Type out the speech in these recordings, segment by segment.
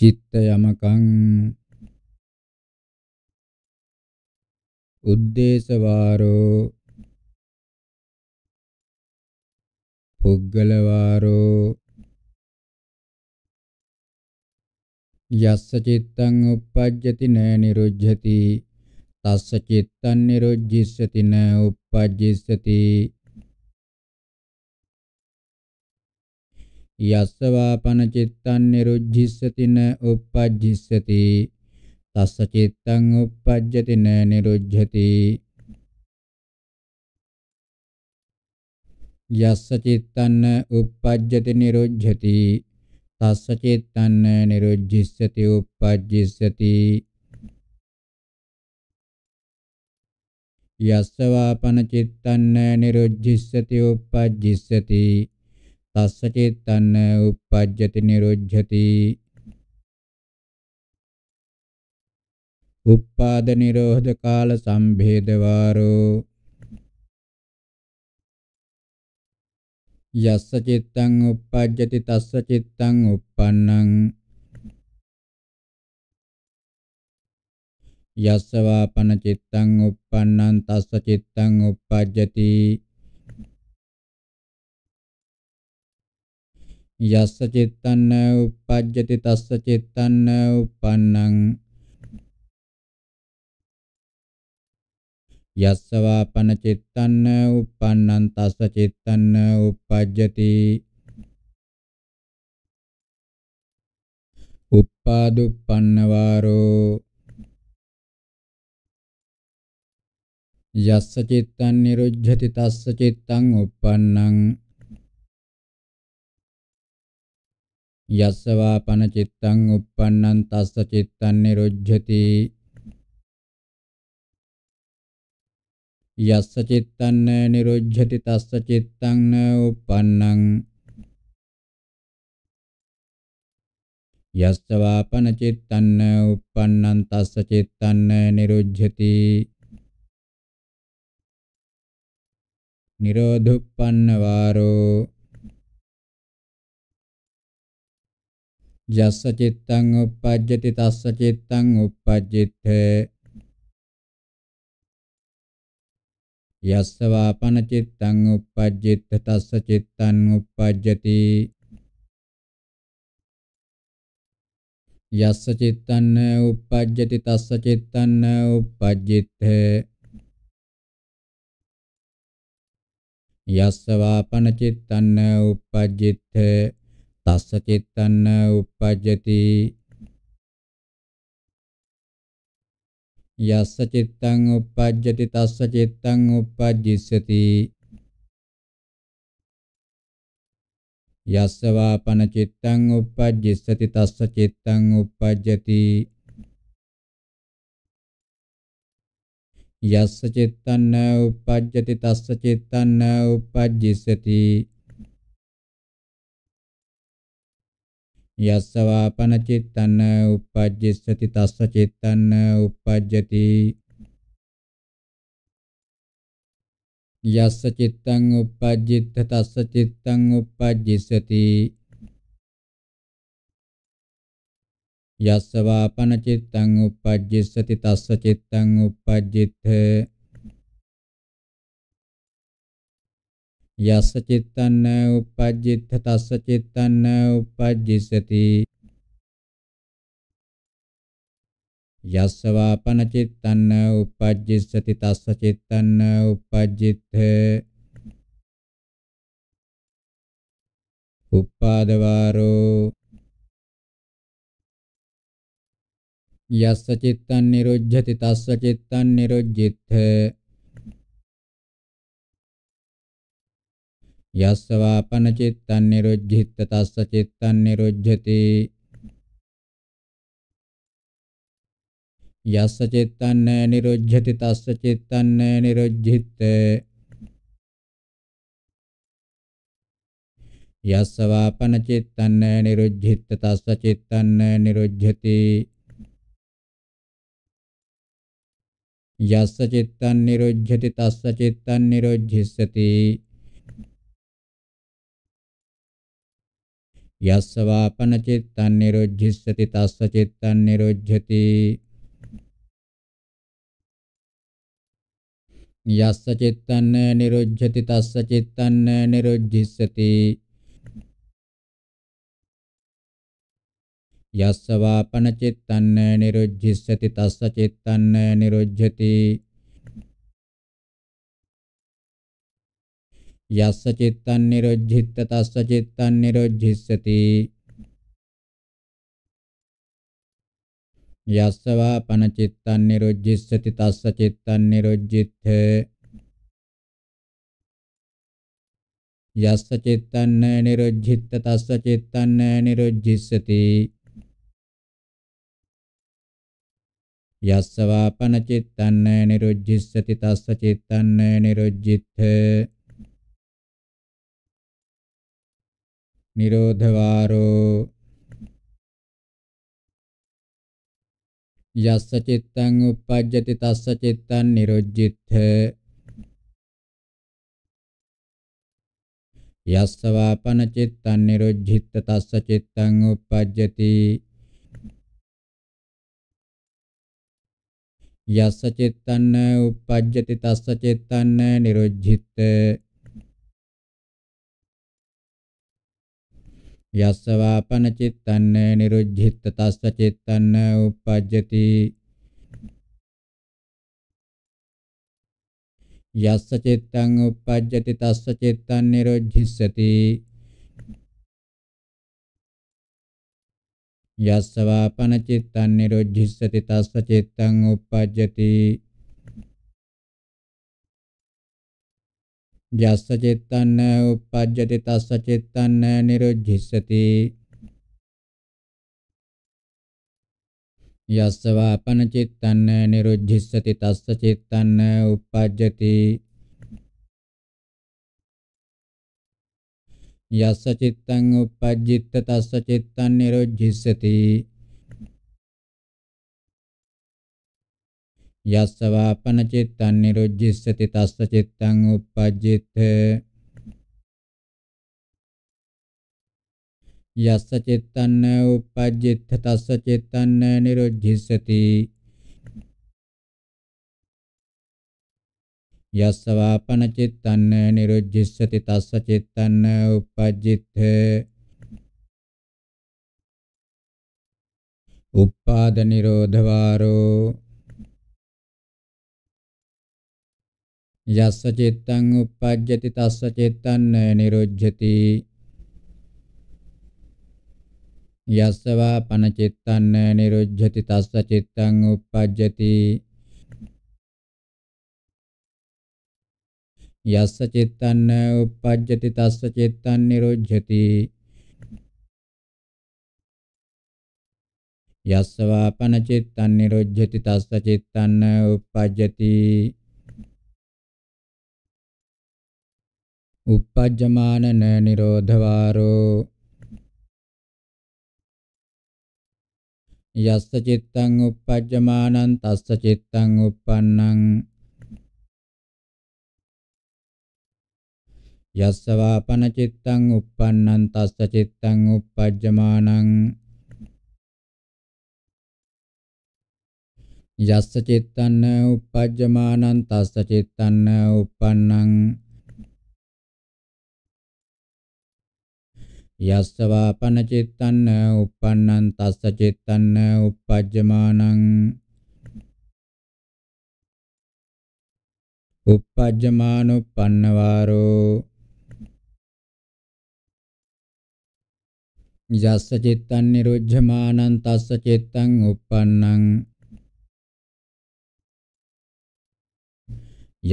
චිත්ත යමකං උද්දේශවාරෝ පුද්ගලවාරෝ යස්ස චිත්තං uppajjati na niruddhati තස්ස චිත්තං නිරුජ්ජිස්සති න uppajjissati යස්සවාපන චිත්තං නිරුද්ධිස්සතින uppajjissati තස්ස චිත්තං uppajjati න නිරුද්ධති යස්ස චිත්තං uppajjati නිරුද්ධති තස්ස චිත්තං නිරුද්ධිස්සති uppajjissati යස්සවාපන චිත්තං නිරුද්ධිස්සති uppajjissati තස්ස චේතන්න uppajjati niruddhati උප්පාද නිරෝධ කාල සම්භේද වාරෝ යස්ස චිත්තං uppajjati තස්ස චිත්තං uppannං යස්ස වාපන චිත්තං uppannං තස්ස චිත්තං uppajjati යස්ස චිත්තන්න uppajjati තස්ස චිත්තන්න uppannං යස්ස වාපන චිත්තන්න uppannං තස්ස චිත්තන්න uppajjati uppadupann varo යස්ස චිත්තං නිරුජ්ජති තස්ස චිත්තං uppannං යස්සවාපන චිත්තං uppannං තස්ස චිත්තං නිරුජ්ජති යස්ස චිත්තං නිරුජ්ජති තස්ස චිත්තං uppannං යස්සවාපන චිත්තං uppannං තස්ස චිත්තං නිරුජ්ජති නිරෝධුප්පන්න වාරෝ යස්ස චිත්තං uppajjati තස්ස චිත්තං uppajjitte යස්ස වාපන චිත්තං uppajjitte තස්ස චිත්තං uppajjati යස්ස චිත්තං uppajjati තස්ස චිත්තං uppajjitte යස්ස වාපන චිත්තං uppajjitte තස්ස චිත්තන්න uppajjati යස්ස චිත්තං uppajjati තස්ස චිත්තං uppajjissati යස්ස වාපන චිත්තං uppajjissati තස්ස චිත්තං uppajjati යස්ස චිත්තන්න uppajjati තස්ස චිත්තන්න uppajjissati යස්සවාපන චිත්තන්න uppajjissati tassa චිත්තන්න uppajjati යස්ස චිත්තං uppajjitt තස්ස චිත්තං uppajjissati යස්සවාපන චිත්තං uppajjissati tassa චිත්තං uppajjitte යස්ස චිත්තන්න උපජ්ජිත තස්ස චිත්තන්න උපජ්ජිසති යස්ස වාපන චිත්තන්න උපජ්ජිසති තස්ස චිත්තන්න උපජ්ජිත උපාදවාරෝ යස්ස චිත්තන් නිරුජ්ජති තස්ස චිත්තන් නිරුජ්ජිත යස්සවාපන චිත්තං නිරුද්ධිත තස්ස චිත්තං නිරුද්ධති යස්ස චිත්තං නිරුද්ධති තස්ස චිත්තං නිරුද්ධිත යස්සවාපන චිත්තං නිරුද්ධිත තස්ස චිත්තං නිරුද්ධති යස්ස චිත්තං නිරුද්ධති තස්ස චිත්තං නිරුද්ධිස්සති යස්සවාපන චිත්තං නිරොජ්ජිස්සති තස්ස චිත්තං නිරොජ්ජති යස්ස චිත්තං නිරොජ්ජති තස්ස චිත්තං නිරොජ්ජිස්සති යස්සවාපන චිත්තං නිරොජ්ජිස්සති තස්ස චිත්තං නිරොජ්ජති යස්ස චිත්තං නිරොජ්ජිත තස්ස චිත්තං නිරොජ්ජිස්සති යස්ස වාපන චිත්තං නිරොජ්ජිස්සති තස්ස චිත්තං නිරොජ්ජිත්ථ යස්ස චිත්තං නිරොජ්ජිත තස්ස චිත්තං නිරොජ්ජිස්සති යස්ස වාපන චිත්තං නිරොජ්ජිස්සති තස්ස චිත්තං නිරොජ්ජිත්ථ නිරෝධවාරෝ යස්ස චිත්තං uppajjati තස්ස චිත්තං නිරුජ්ජිත්ථ යස්ස වාපන චිත්තං නිරුජ්ජිත්ථ තස්ස චිත්තං uppajjati යස්ස චිත්තං uppajjati තස්ස චිත්තං නිරුජ්ජිත්ථ යස්සවාපන චිත්තන්න නිරුද්ධිත්ත තස්ස චිත්තන්න uppajjati යස්ස චිත්තං uppajjati තස්ස චිත්තං නිරුද්ධිස්සති යස්සවාපන චිත්තං නිරුද්ධිස්සති තස්ස චිත්තං uppajjati යස්ස චිත්තං uppajjati තස්ස චිත්තං නිරුද්ධිස්සති යස්ස වාපන චිත්තං නිරුද්ධිස්සති තස්ස චිත්තං uppajjati යස්ස චිත්තං uppajjitta තස්ස චිත්තං නිරුද්ධිස්සති යස්සවාපන චිත්තං නිරුජ්ජිස්සති තස්ස චිත්තං uppajjitte යස්ස චිත්තං uppajjitte තස්ස චිත්තං නිරුජ්ජිස්සති යස්සවාපන චිත්තං නිරුජ්ජිස්සති තස්ස චිත්තං uppajjitte uppāda nirodha vāro යස්ස චිත්තං uppajjati තස්ස චිත්තං නිරුජ්ජති යස්ස වා පන චිත්තං නිරුජ්ජති තස්ස චිත්තං uppajjati යස්ස චිත්තං uppajjati තස්ස චිත්තං නිරුජ්ජති යස්ස වා පන චිත්තං නිරුජ්ජති තස්ස චිත්තං uppajjati uppajjamanan nirodhavaro යස්ස චිත්තං uppajjamanan තස්ස චිත්තං uppannang යස්ස වාපන චිත්තං uppannang තස්ස චිත්තං uppajjamanan යස්ස චිත්තං uppajjamanan තස්ස චිත්තං uppannang යස්සවා පනචිත්තන්න uppannන් තස්ස චිත්තන්න uppajjamanan uppajjamanuppannawaro යස්ස චිත්තං නිරුද්ධමානං තස්ස චිත්තං uppannං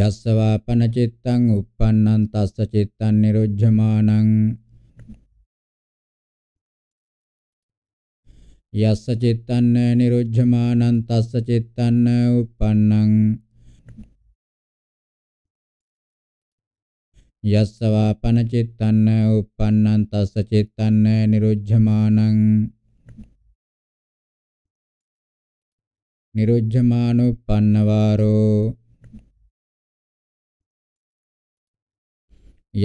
යස්සවා පනචිත්තං uppannන් තස්ස චිත්තං නිරුද්ධමානං යස්ස චිත්තං නිරුද්ධමානං තස්ස චිත්තං උප්පන්නං යස්ස වාපන චිත්තං උප්පන්නං තස්ස චිත්තං නිරුද්ධමානං නිරුද්ධමානුප්පන්නවාරෝ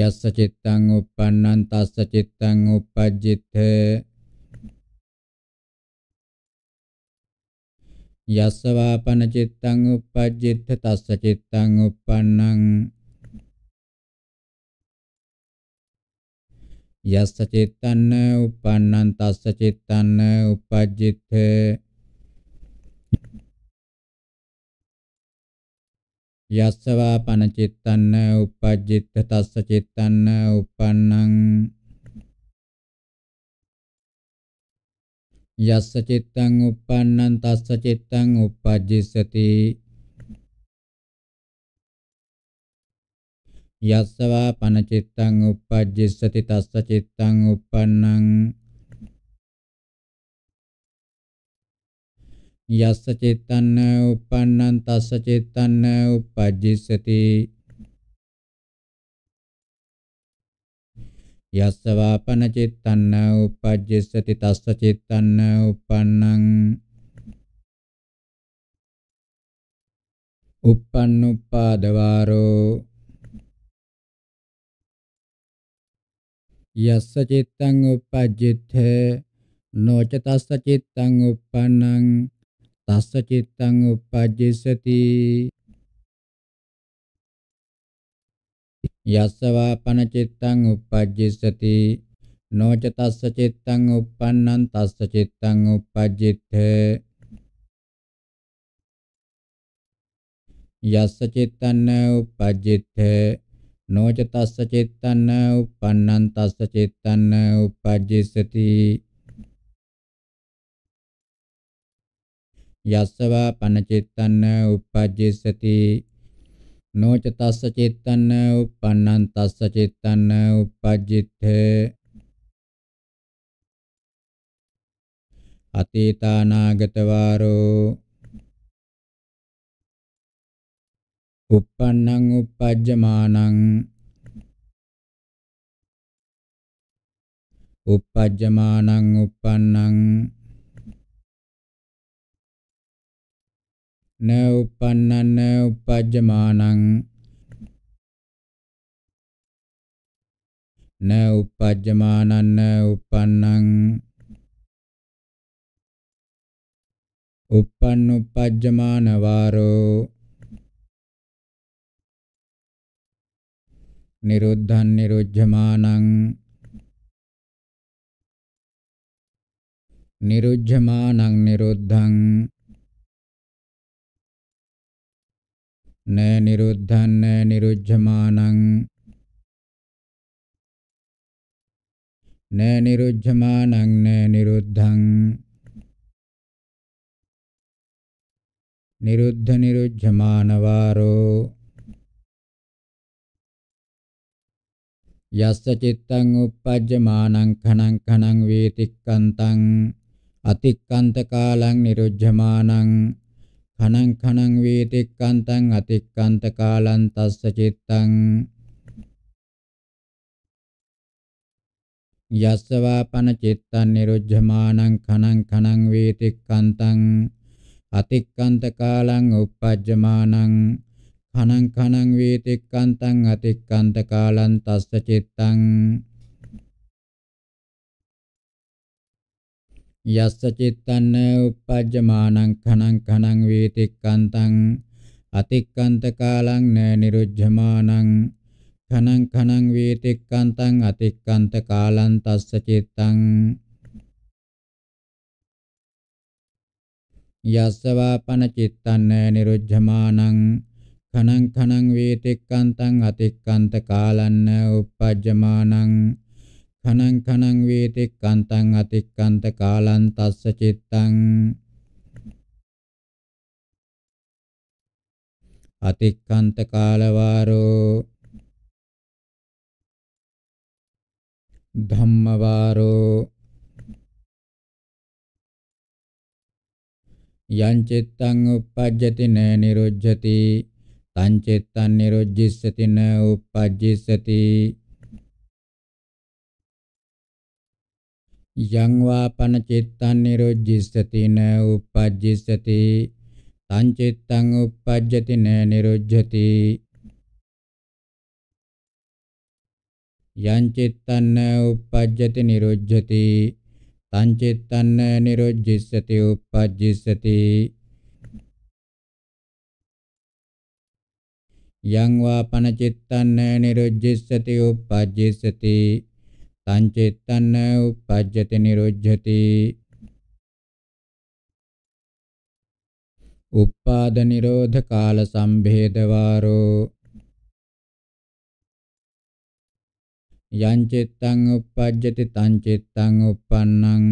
යස්ස චිත්තං උප්පන්නං තස්ස චිත්තං උපජ්ජිතේ යස්සවාපන චිත්තං uppajjitta tassa චිත්තං uppannං යස්ස චිත්තන්න uppannං තස්ස චිත්තන්න uppajjitte යස්සවාපන චිත්තන්න uppajjitta tassa චිත්තන්න uppannං යස්ස චිත්තං uppannam tassa චිත්තං uppajjissati යස්සවා පනචිත්තං uppajjissati tassa චිත්තං uppannam යස්ස චිත්තං uppannam tassa චිත්තං uppajjissati යස්ස වාපන චිත්තන්න උපජ්ජස්සති තස්ස චිත්තන්න උපන්නං uppannuppadavaro yassa cittaṃ uppajjithe noca tassa cittaṃ uppannang tassa cittaṃ uppajjissati යස්සවා පන චිත්තං uppajjissati නොච තස්ස චිත්තං uppannං තස්ස චිත්තං uppajjitte යස්ස චිත්තන්න uppajjitte නොච තස්ස චිත්තන්න uppannං තස්ස චිත්තන්න uppajjissati යස්සවා පන චිත්තන්න uppajjissati නොච තස්ස චේතන්න uppannන් තස්ස චේතන්න uppajjithe අතීතානාගත වාරෝ uppannං uppajjamaනං uppajjamaනං uppannං න උපන්නන්න උපජ්ජමානං න උපජ්ජමානන්න උපන්නං උප්පන් උපජ්ජමාන වාරෝ නිරුද්ධන් නිරුද්ධමානං නිරුද්ධමානං නිරුද්ධං න නිරුද්ධං න නිරුද්ධමානං න නිරුද්ධමානං න නිරුද්ධං නිරුද්ධ නිරුද්ධමානවාරෝ යස්ස චිත්තං uppajjamanan khanan khanan vetikkantaṃ අතික්කන්ත කාලං නිරුද්ධමානං කනං කනං වේතික්කන්තං අතික්කන්ත කාලං තස්ස චිත්තං යස්සවා පන චිත්තං නිරුද්ධමානං කනං කනං වේතික්කන්තං අතික්කන්ත කාලං uppajjamaනං කනං කනං වේතික්කන්තං අතික්කන්ත කාලං තස්ස චිත්තං යස්ස චිත්තන්න uppajjamanan khanan khanan vītikkantaṃ අතික්කන්ත කාලං න නිරුද්ධමානං කනං කනං වේතික්කන්තං අතික්කන්ත කාලං තස්ස චිත්තං යස්සවාපන චිත්තං නිරුද්ධමානං කනං කනං වේතික්කන්තං අතික්කන්ත කාලං උප්පජ්ජමානං කනං කනං වේතික්කන්තං අතික්කන්ත කාලං තස්ස චිත්තං අතික්කන්ත කාලවාරෝ ධම්මවාරෝ යං චිත්තං uppajjati na niruddhati තං චිත්තං නිරුද්ධිස්සති න uppajjissati යං වාපන චිත්තං නිරුජ්ජිස්සති න උපජ්ජිස්සති තං චිත්තං උපජ්ජති න නිරුජ්ජති යං චිත්තං න උපජ්ජති නිරුජ්ජති තං චිත්තං න නිරුජ්ජිස්සති උපජ්ජිස්සති යං වාපන චිත්තං න නිරුජ්ජිස්සති උපජ්ජිස්සති තං චේතන්න උපජ්ජති නිරුජ්ජති උප්පාද නිරෝධ කාල සම්භේද වාරෝ යං චිත්තං uppajjati තං චිත්තං uppannං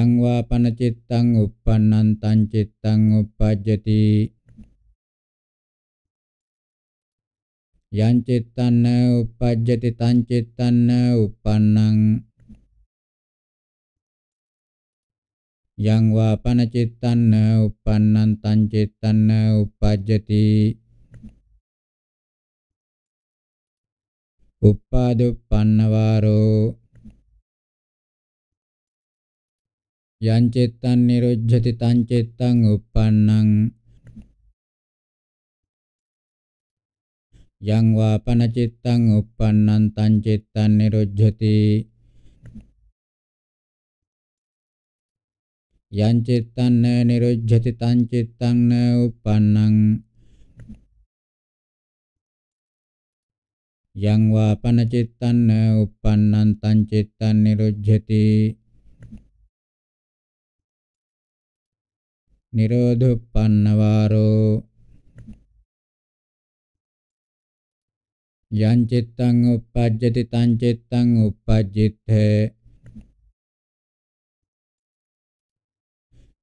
යං වාපන චිත්තං uppannං තං චිත්තං uppajjati යං චිත්තං උපජ්ජති තං චිත්තං උප්පන්නං යං වාපන චිත්තං උප්පන්නං තං චිත්තං උපජ්ජති උප්පාදුප්පන්න වාරෝ යං චිත්තං නිරුද්ධති තං චිත්තං උප්පන්නං යං වාපන චිත්තං uppannam tan cittan niruddhati යං චිත්තං න නිරුද්ධති තං චිත්තං න uppannam යං වාපන චිත්තං න uppannam තං චිත්තං නිරුද්ධති නිරෝධුප්පන්න වාරෝ යං චිත්තං uppajjati තං චිත්තං uppajjitte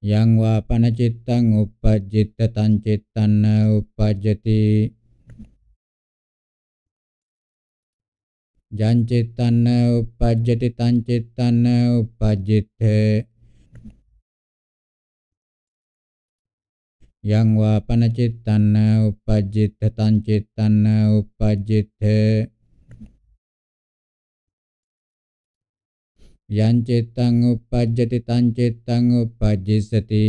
යං වාපන චිත්තං uppajjitte තං චිත්තං uppajjati යං චිත්තං uppajjati තං චිත්තං uppajjitte yang wa panacittanna uppajjitte tancittanna uppajjitte yang cittang uppajjati tancittang uppajjissati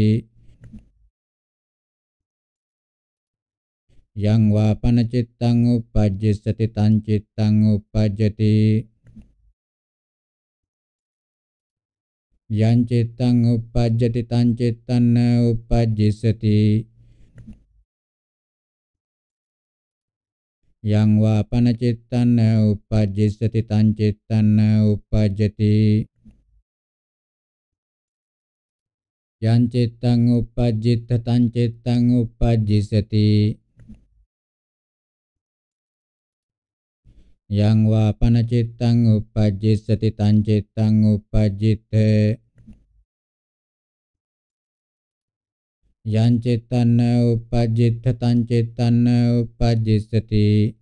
yang wa panacittango pajjessati tancittang uppajjati යං චිත්තං uppajjati තං චිත්තං uppajjissati යං වාපන චිත්තං uppajjissati තං චිත්තං uppajjati යං චිත්තං uppajjitta තං චිත්තං uppajjissati yang wapana cittang uppajjissati tan cittang uppajjitte yang cittan uppajjitte tan cittan uppajjissati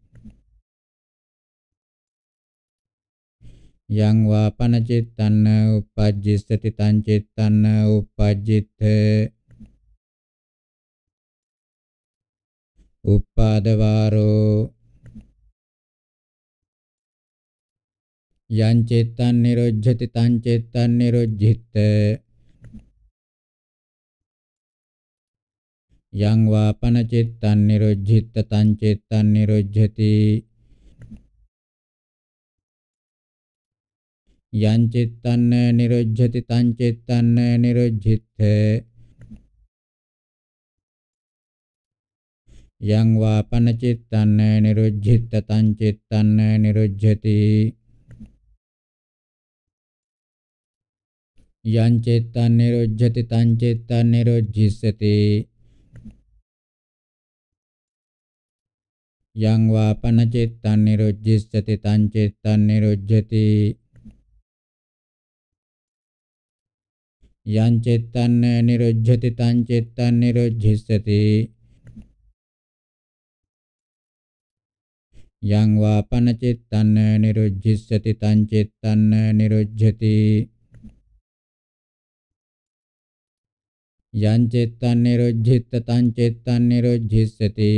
yang wapana cittan uppajjissati tan cittan uppajjitte uppadavaro යං චේත්තං නිරොජ්ජති තං චේත්තං නිරොජ්ජිත යං වාපන චේත්තං නිරොජ්ජිත තං චේත්තං නිරොජ්ජති යං චේත්තං නිරොජ්ජති තං චේත්තං නිරොජ්ජිත යං වාපන චේත්තං නිරොජ්ජිත තං චේත්තං නිරොජ්ජති යං චේත්තං නිරොජ්ජති තං චේත්තං නිරොජ්ජිස්සති යං වාපන චේත්තං නිරොජ්ජිස්සති තං චේත්තං නිරොජ්ජති යං චේත්තං නිරොජ්ජති තං චේත්තං නිරොජ්ජිස්සති යං වාපන චේත්තං නිරොජ්ජිස්සති තං චේත්තං නිරොජ්ජති यांचेत्तान्निरुज्झित्तताञ्चेत्तान्निरुज्झिष्यति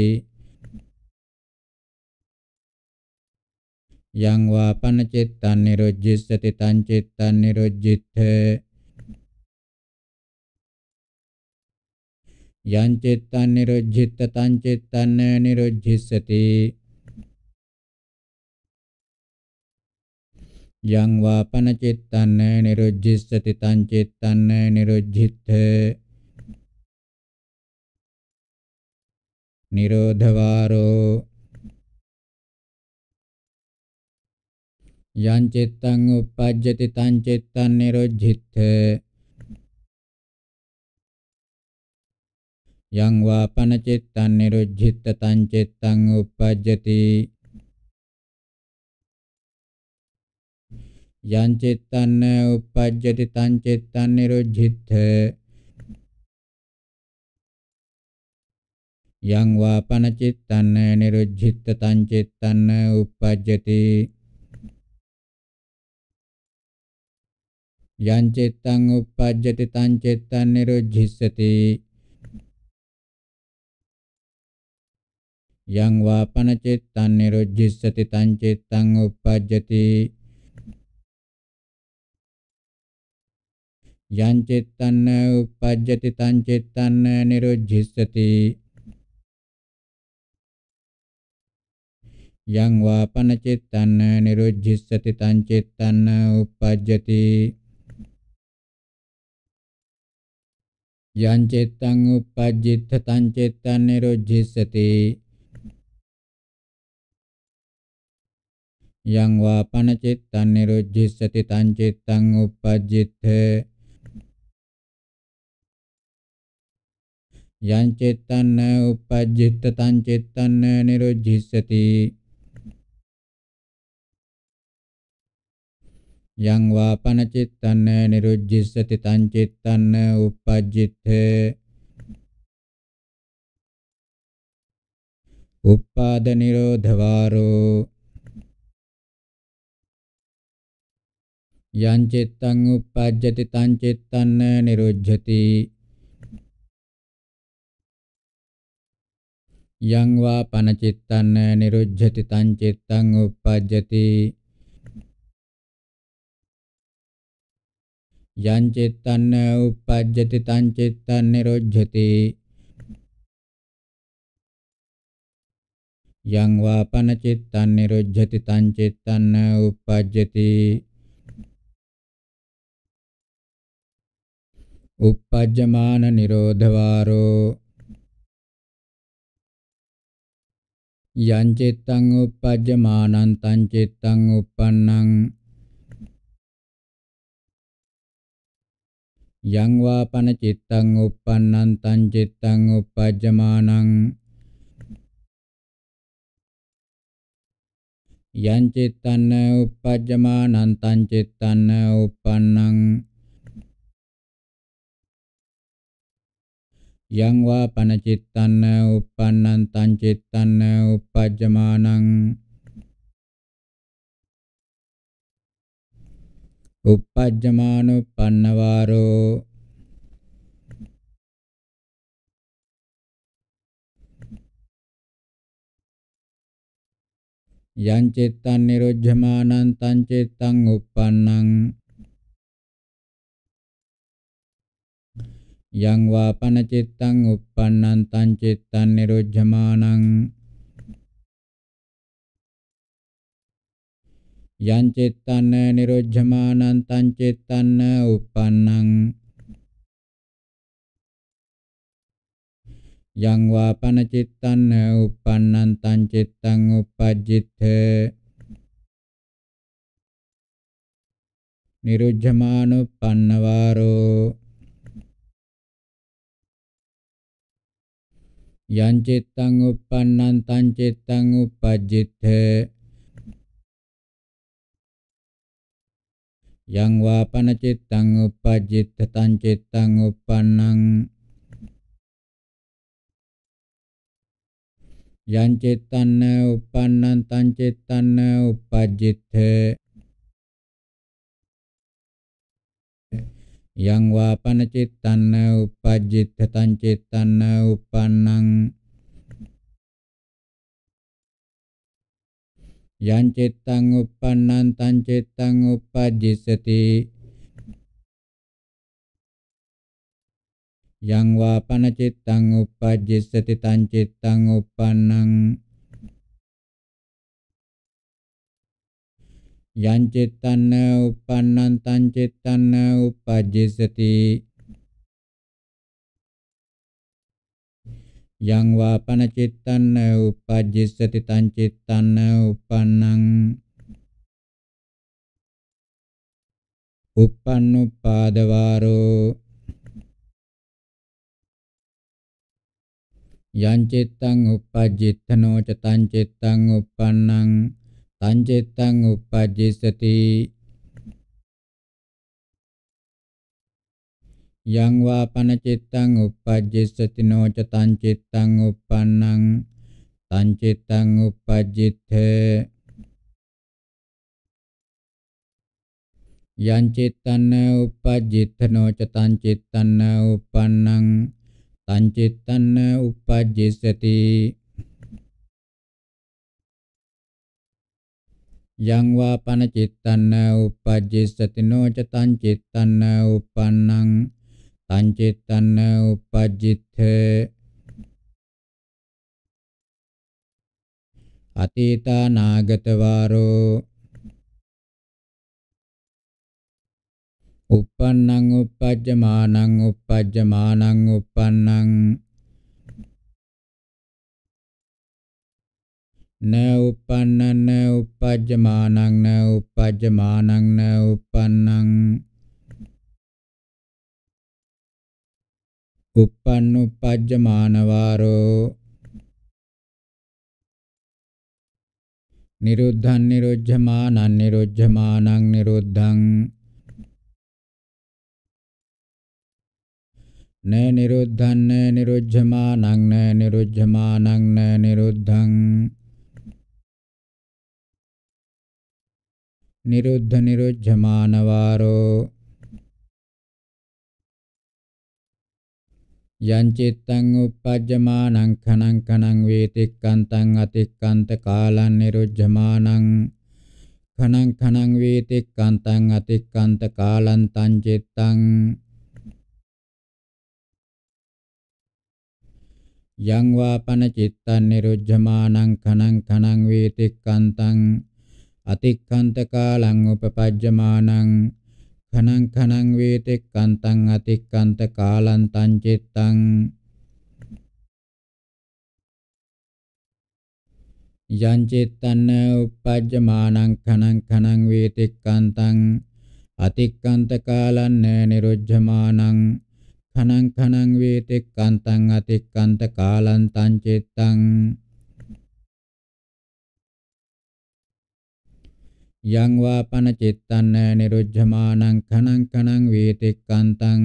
यां वा पनचेत्तान्निरुज्झिष्यति ताञ्चेत्तान्निरुज्झित्थ यांचेत्तान्निरुज्झित्तताञ्चेत्तान्निरुज्झिष्यति यां वा पनचेत्तान्निरुज्झिष्यति है නිරෝධවාරෝ යං චිත්තං uppajjati තං චිත්තං නිරුද්ධිත යං වාපන චිත්තං නිරුද්ධිත තං චිත්තං uppajjati යං චිත්තං uppajjati තං චිත්තං නිරුද්ධිත යං වාපන චිත්තන්න නිරුද්ධිත්ත තං චිත්තන්න uppajjati යං චිත්තං uppajjati තං චිත්තං නිරුද්ධිස්සති යං වාපන චිත්තං නිරුද්ධිස්සති තං චිත්තං uppajjati යං චිත්තං uppajjati තං චිත්තං නිරුද්ධිස්සති යං වාපන චිත්තන්න නිරුද්ධිස්සති තං චිත්තන්න uppajjati යං චිත්තං uppajjitt තං චිත්තං නිරුද්ධිස්සති යං වාපන චිත්තං නිරුද්ධිස්සති තං චිත්තං uppajjitt යං චිත්තං uppajjitt තං චිත්තං නිරුද්ධිස්සති යං වාපන චිත්තන්න නිරුජ්ජිස්සති තං චිත්තන්න uppajjitte uppāda nirodhavāro යං චිත්තං uppajjati තං චිත්තන්න නිරුජ්ජති යං වාපන චිත්තන්න නිරුජ්ජති තං චිත්තං uppajjati යං චිත්තං උප්පජ්ජති තං චිත්තං නිරොජ්ජති යං වාපන චිත්තං නිරොජ්ජති තං චිත්තං උප්පජ්ජති උප්පජ්ජමාන නිරෝධවාරෝ යං චිත්තං උප්පජ්ජමානං තං චිත්තං උප්පන්නං යං වාපන චිත්තං uppannam tan cittaṃ uppajjamānaṃ යං චිත්තං uppajjamānaṃ tan cittaṃ uppannaṃ යං වාපන චිත්තං uppannam tan cittaṃ uppajjamānaṃ uppajjamanuppannavaro යං චිත්තං නිරුද්ධමානං තං චිත්තං uppannං යං වාපන චිත්තං uppannං තං චිත්තං නිරුද්ධමානං යං චිත්තං නිරොජ්ජමානං තං චිත්තං උප්පන්නං යං වාපන චිත්තං උප්පන්නං තං චිත්තං උපජ්ජිත නිරුද්ධමානුප්පන්නවාරෝ යං චිත්තං උප්පන්නං තං චිත්තං උපජ්ජිත yang wa panacittang upajittatan cittang upanang yang cittanna upannan tan cittanna upajitthe yang wa panacittanna upajittatan cittanna upanang යං චිත්තං uppannang තං චිත්තං uppajjissati යං වාපන චිත්තං uppajjissati තං චිත්තං uppannang යං චිත්තං uppannang තං චිත්තං uppajjissati yang wapana cittan uppajjissati tan cittan uppannang uppannuppadavaro yang cittan uppajjittanō ca tan cittan uppannang tan cittan uppajjissati යං වාපන චිත්තං uppajjissati no ca tan cittang uppannaං tan cittang uppajjithe යං චිත්තං uppajjithano ca tan cittang uppannaං tan cittang uppajjissati යං වාපන චිත්තං uppajjissati no ca tan cittang uppannaං සංචිත්තන්න uppajjithe අතීතා නාගත වාරෝ uppannang uppajjamanang uppajjamanang uppannang න uppannang න uppajjamanang න uppajjamanang න uppannang uppannupajjamaanavaro niruddhan nirujjamanan nirujjamanang niruddhang न निरुद्धं न निरुज्झमानं न निरुज्झमानं न निरुद्धं निरुद्ध निरुज्झमानवारो යංචිත්තං uppajjamaanaං khanaං khanaං වේතික්කන්තං අතික්කන්ත කාලං නිරුජ්ජමානං khanaං khanaං වේතික්කන්තං අතික්කන්ත කාලං තං චිත්තං යං වාපන චිත්තං නිරුජ්ජමානං khanaං khanaං වේතික්කන්තං අතික්කන්ත කාලං උපපජ්ජමානං කනං කනං වේතෙක්කන්තං අතික්කන්ත කාලන්තං චිත්තං යං චිත්තන්න උපජ්ජමානං කනං කනං වේතෙක්කන්තං අතික්කන්ත කාලන්න නිරුද්ධමානං කනං කනං වේතෙක්කන්තං අතික්කන්ත කාලන්තං චිත්තං යං වාපන චිත්තන්න නිරුද්ධමානං ඛනං ඛනං වේතික්කාන්තං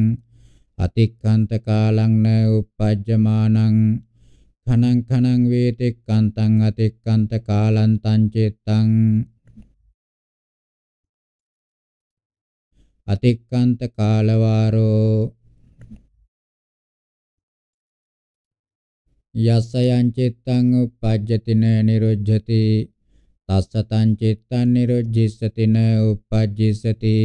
අතික්කාන්ත කාලං න උපජ්ජමානං ඛනං ඛනං වේතික්කාන්තං අතික්කාන්ත කාලං තං චිත්තං අතික්කාන්ත කාලවාරෝ යස්සයං චිත්තං උපජ්ජතින නිරුද්ධති තස්සතං චිත්තං නිරුජ්ජිස්සතින උපජ්ජිස්සති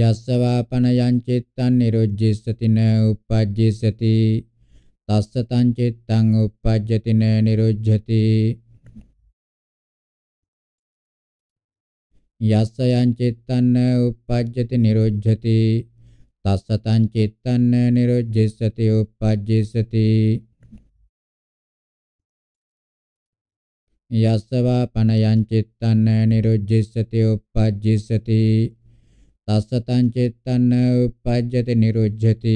යස්සවාපන යං චිත්තං නිරුජ්ජිස්සතින උපජ්ජිස්සති තස්සතං චිත්තං උපජ්ජතින නිරුජ්ජති යස්ස යං චිත්තං උපජ්ජති නිරුජ්ජති තස්සතං චිත්තං නිරුජ්ජිස්සති උපජ්ජිස්සති යස්සවා පනයං චිත්තන්න නිරුජ්ජිස්සති uppajjissati තස්සතං චිත්තන්න uppajjati නිරුජ්ජති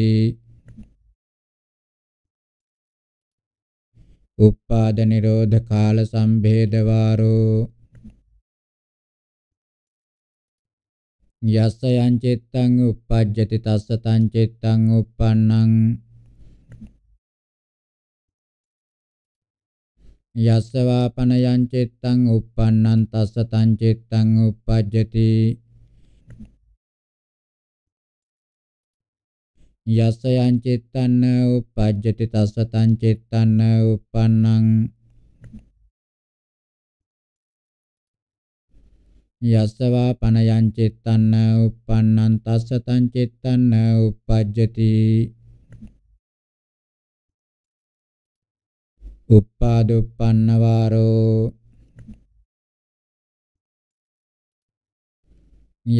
උපාද නිරෝධ කාල සම්භේද වාරෝ යස්ස යං චිත්තං uppajjati තස්ස තං චිත්තං uppannං යස්සවා පනයං චිත්තං uppannන් තස්ස තං චිත්තං uppajjati යස්ස යං චිත්තං uppajjati තස්ස තං චිත්තං uppannං යස්සවා පනයං චිත්තං uppannන් තස්ස තං චිත්තං uppajjati uppāduppannavārō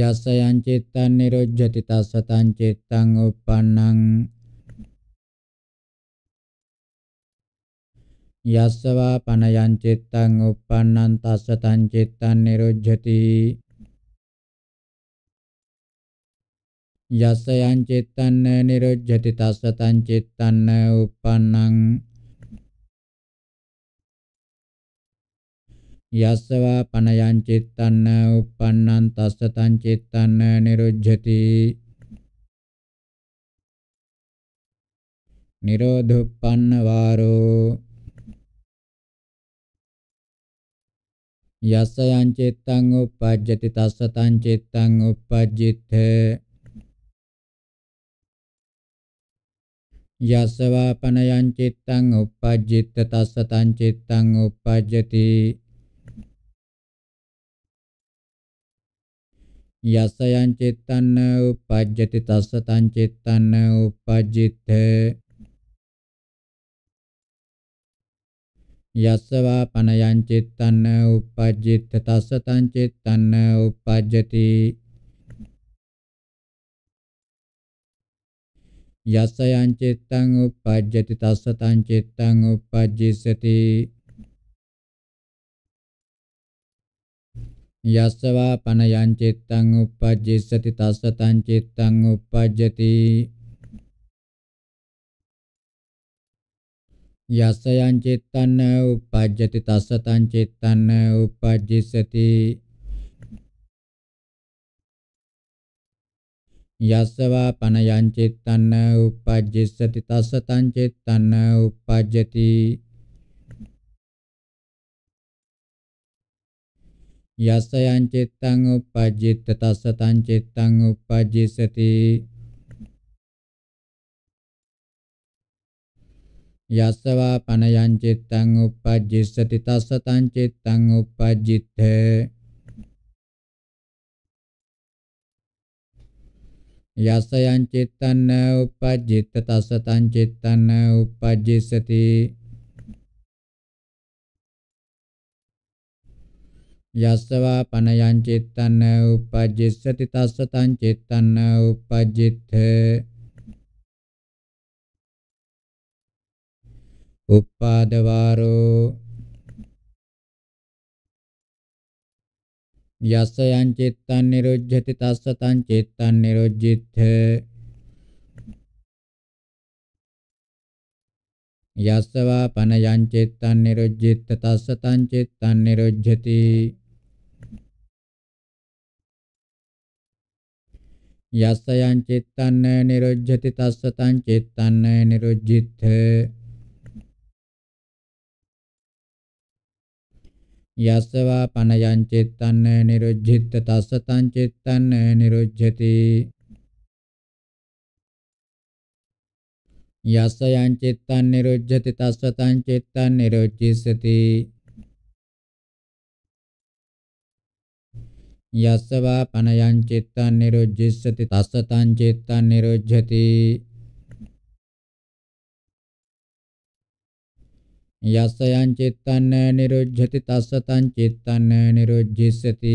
යසයං චිත්තං නිරුජ්ජති තස්සතං චිත්තං uppannං යස්සවා පනයං චිත්තං uppannං තස්සතං චිත්තං නිරුජ්ජති යස්සයං චිත්තං නිරුජ්ජති තස්සතං චිත්තං uppannං යස්සවා පනයං චිත්තන්න uppannන් තස්ස තං චිත්තන්න නිරුජ්ජති නිරෝධුප්පන්න වාරෝ යස්ස යං චිත්තං uppajjati තස්ස තං චිත්තං uppajjitte යස්සවා පනයං චිත්තං uppajjitte තස්ස තං චිත්තං uppajjati යසයන් චිත්තන්න උපජ්ජති තස්ස තං චිත්තන්න උපජ්ජිතේ යස්සවා පනයන් චිත්තන්න උපජ්ජිත තස්ස තං චිත්තන්න උපජ්ජති යස්සයන් චිත්තං උපජ්ජති තස්ස තං චිත්තං උපජ්ජිසති යස්සවා පන යං චිත්තං uppajjissati තස්ස තං චිත්තං uppajjati යස්ස යං චිත්තං uppajjati තස්ස තං චිත්තං uppajjissati යස්සවා පන යං චිත්තං uppajjissati තස්ස තං චිත්තං uppajjati යසයං චිත්තං uppajjitta tassataṃ cittaṃ uppajjissati යස්සවා පනයං චිත්තං uppajjissati tassataṃ cittaṃ uppajjitte යසයං චිත්තං uppajjitta tassataṃ cittaṃ uppajjissati යස්සවා පනයං චිත්තං උපජ්ජිස්සති තස්ස තං චිත්තං උපජ්ජිත උපාදවාරෝ යස්සයන් චිත්තං නිරුජ්ජති තස්ස තං චිත්තං නිරුජ්ජිත යස්සවා පනයං චිත්තං නිරුජ්ජිත තස්ස තං චිත්තං නිරුජ්ජති යස්සයං චිත්තං නිරුජ්ජති තස්ස තං චිත්තං නිරුජ්ජිත යස්සවා පනයං චිත්තං නිරුජ්ජිත තස්ස තං චිත්තං නිරුජ්ජති යස්සයන් චිත්තං නිරුජ්ජති තස්සතං චිත්තං නිරුජ්ජිස්සති යස්සවා පනයන් චිත්තං නිරුජ්ජිස්සති තස්සතං චිත්තං නිරුජ්ජති යස්සයන් චිත්තං නිරුජ්ජති තස්සතං චිත්තං නිරුජ්ජිස්සති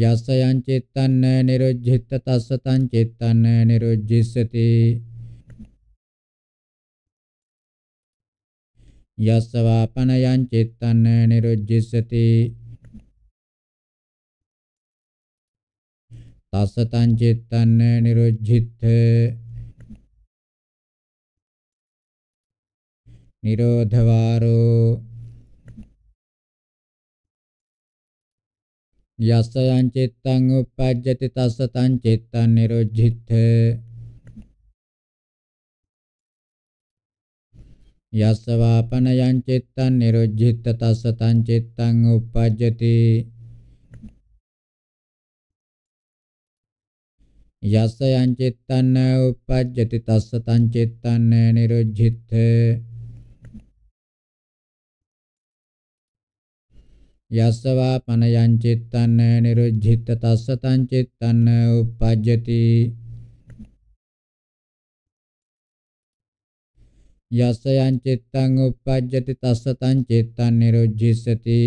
යස්සයන් චිත්තන්න නිරුද්ධිත තස්සතං චිත්තන්න නිරුද්ධිස්සති යස්ස වාපනයන් චිත්තන්න නිරුද්ධිස්සති තස්සතං චිත්තන්න නිරුද්ධිත නිරෝධ වාරෝ යස්සයන් චිත්තං උපජ්ජති තස්ස තං චිත්තං නිරුද්ධිත යස්ස වාපනයන් චිත්තං නිරුද්ධිත තස්ස තං චිත්තං උපජ්ජති යස්සයන් චිත්තං උපජ්ජති තස්ස තං චිත්තං නිරුද්ධිත යස්සවා පනයං චිත්තං නිරුද්ධිත තස්ස තං චිත්තං uppajjati යස්සයන් චිත්තං uppajjati තස්ස තං චිත්තං නිරුද්ධිස්සති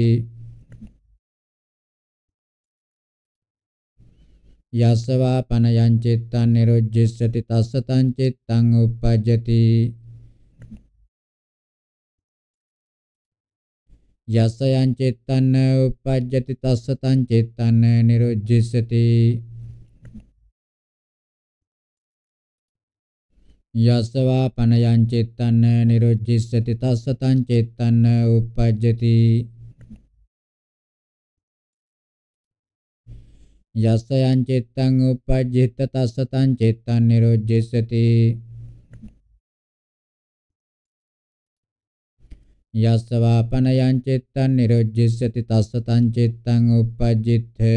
යස්සවා පනයං චිත්තං නිරුද්ධිස්සති තස්ස තං චිත්තං uppajjati යසයං චේතන උපජ්ජති තස්සතං චේතන නිරුජ්ජිසති යස්සවා පනයං චේතන නිරුජ්ජිසති තස්සතං චේතන උපජ්ජති යස්සයං චේතං උපජ්ජිත තස්සතං චේතන නිරුජ්ජිසති යස්සවාපනයං චිත්තං නිරොජ්ජිස්සති තස්ස තං චිත්තං uppajjitte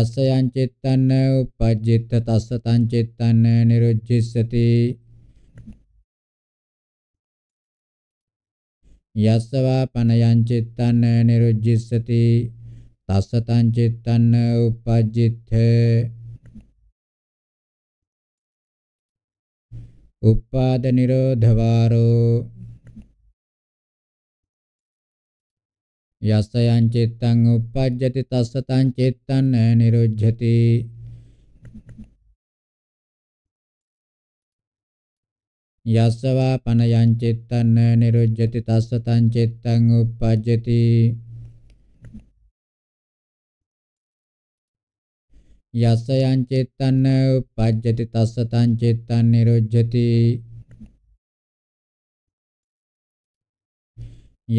යස්සයං චිත්තං uppajjitte තස්ස තං චිත්තං නිරොජ්ජිස්සති යස්සවාපනයං චිත්තං නිරොජ්ජිස්සති තස්ස තං චිත්තං uppajjitte උපාද නිරෝධවාරෝ යස්සයන් චිත්තං uppajjati tassatan cittan niruddhati යස්සවා පනයන් චිත්තං නිරුද්ධති තස්සතං චිත්තං uppajjati යස්ස යං චේතන්න උපජ්ජති තස්ස තං චේතං නිරුජ්ජති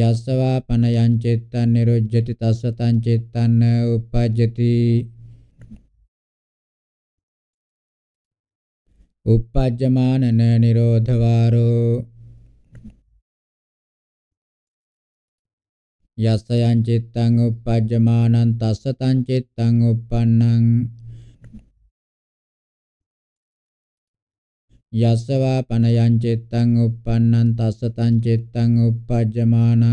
යස්ස වා පන යං චේතං නිරුජ්ජති තස්ස තං චේතං උපජ්ජති උපජ්ජමානන නිරෝධවාරෝ යස්ස යං චිත්තං උපජ්ජමානං තස්ස තං චිත්තං උප්පන්නං යස්සවා පනයං චිත්තං uppannං තස්සතං චිත්තං uppajjamaනං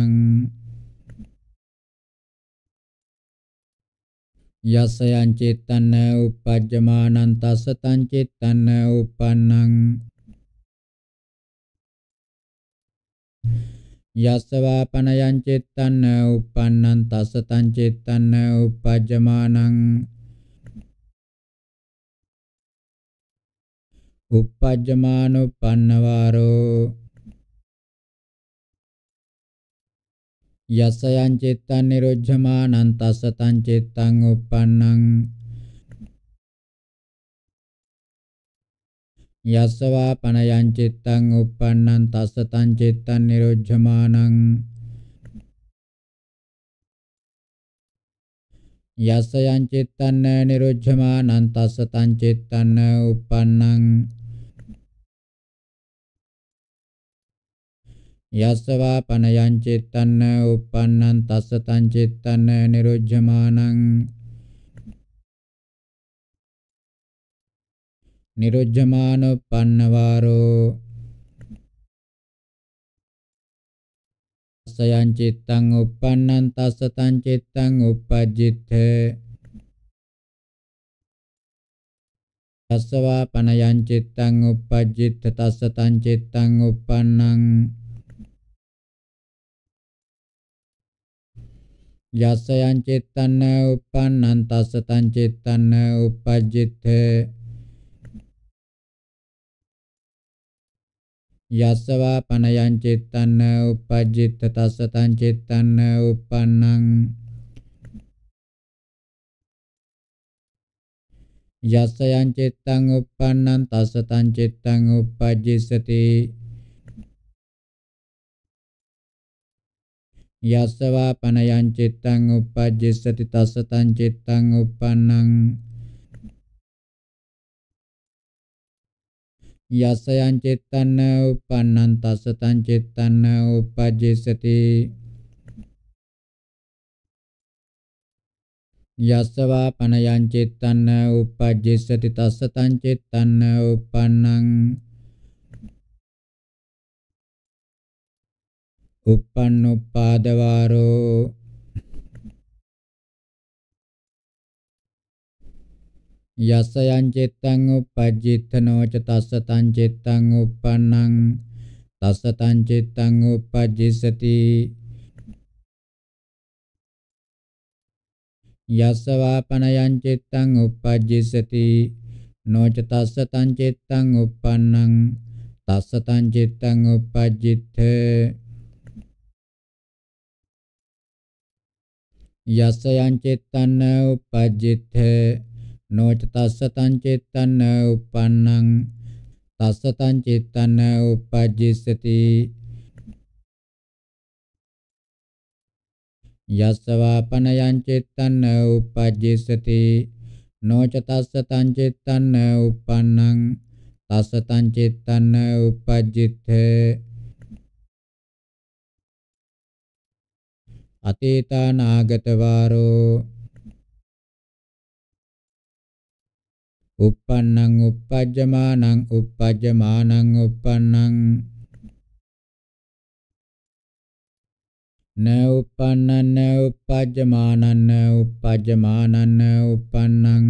යස්සයං චිත්තං uppajjamaනං තස්සතං චිත්තං uppannං යස්සවා පනයං චිත්තං uppannං තස්සතං චිත්තං uppajjamaනං uppajjamanuppannavaro යසයන් චිත්තං නිරුද්ධමානං තස්සතං චිත්තං uppannං යස්සවා පනයං චිත්තං uppannං තස්සතං චිත්තං නිරුද්ධමානං යස්සයන් චිත්තන්න නිරුද්ධමානං තස්ස තං චිත්තන්න uppannං යස්සවා පනයන් චිත්තන්න uppannං තස්ස තං චිත්තන්න නිරුද්ධමානං නිරුද්ධමානුප්පන්න වාරෝ යං චිත්තං uppannam tassa tan cittang uppajjithe තස්සවා පනයං චිත්තං uppajjithe tassa tan cittang uppannam යස්සයන් චිත්තන්න uppannam tassa tan cittang uppajjithe යස්සවා පනයං චිත්තන්න uppajjitta tassataṃ චිත්තන්න uppannaṃ යස්සයං චිත්තං uppannam tassataṃ cittaṃ uppajjissati යස්සවා පනයං චිත්තං uppajjissati tassataṃ cittaṃ uppannaṃ යසයන් චෙත්තන්න උපන්නං තසතං චෙත්තන්න උපජ්ජසති යස්සවා පනයන් චෙත්තන්න උපජ්ජසති තසතං චෙත්තන්න උපන්නං uppannuppadavaro යසයං චිත්තං uppajjitthano ca tassataṃ cittaṃ uppannaṃ tassataṃ cittaṃ uppajjissati යස්ස වාපනයං චිත්තං uppajjissati no ca tassataṃ cittaṃ uppannaṃ tassataṃ cittaṃ uppajjithe යස්ස යං චිත්තං uppajjithe නොච තස්ස තං චේතන උප්පන්නං තස්ස තං චේතන උපජ්ජිස්සති යස්සවාපනයං චේතන උපජ්ජිස්සති නොච තස්ස තං චේතන උප්පන්නං තස්ස තං චේතන උපජ්ජිත්තේ අතීතානාගත වාරෝ uppannang uppajjamanang uppajjamanang uppannang न uppannang न uppajjamanang न uppajjamanang न uppannang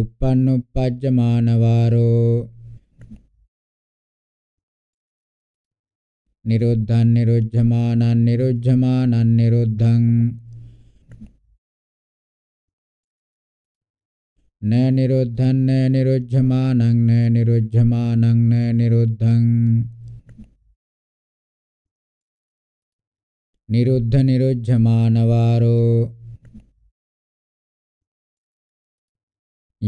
uppannupajjamanavaro niruddhan niruddhamanan niruddhamanan niruddhang न निरुद्धं न निरुज्झमानं न निरुज्झमानं न निरुद्धं निरुद्ध निरुज्झमानवारो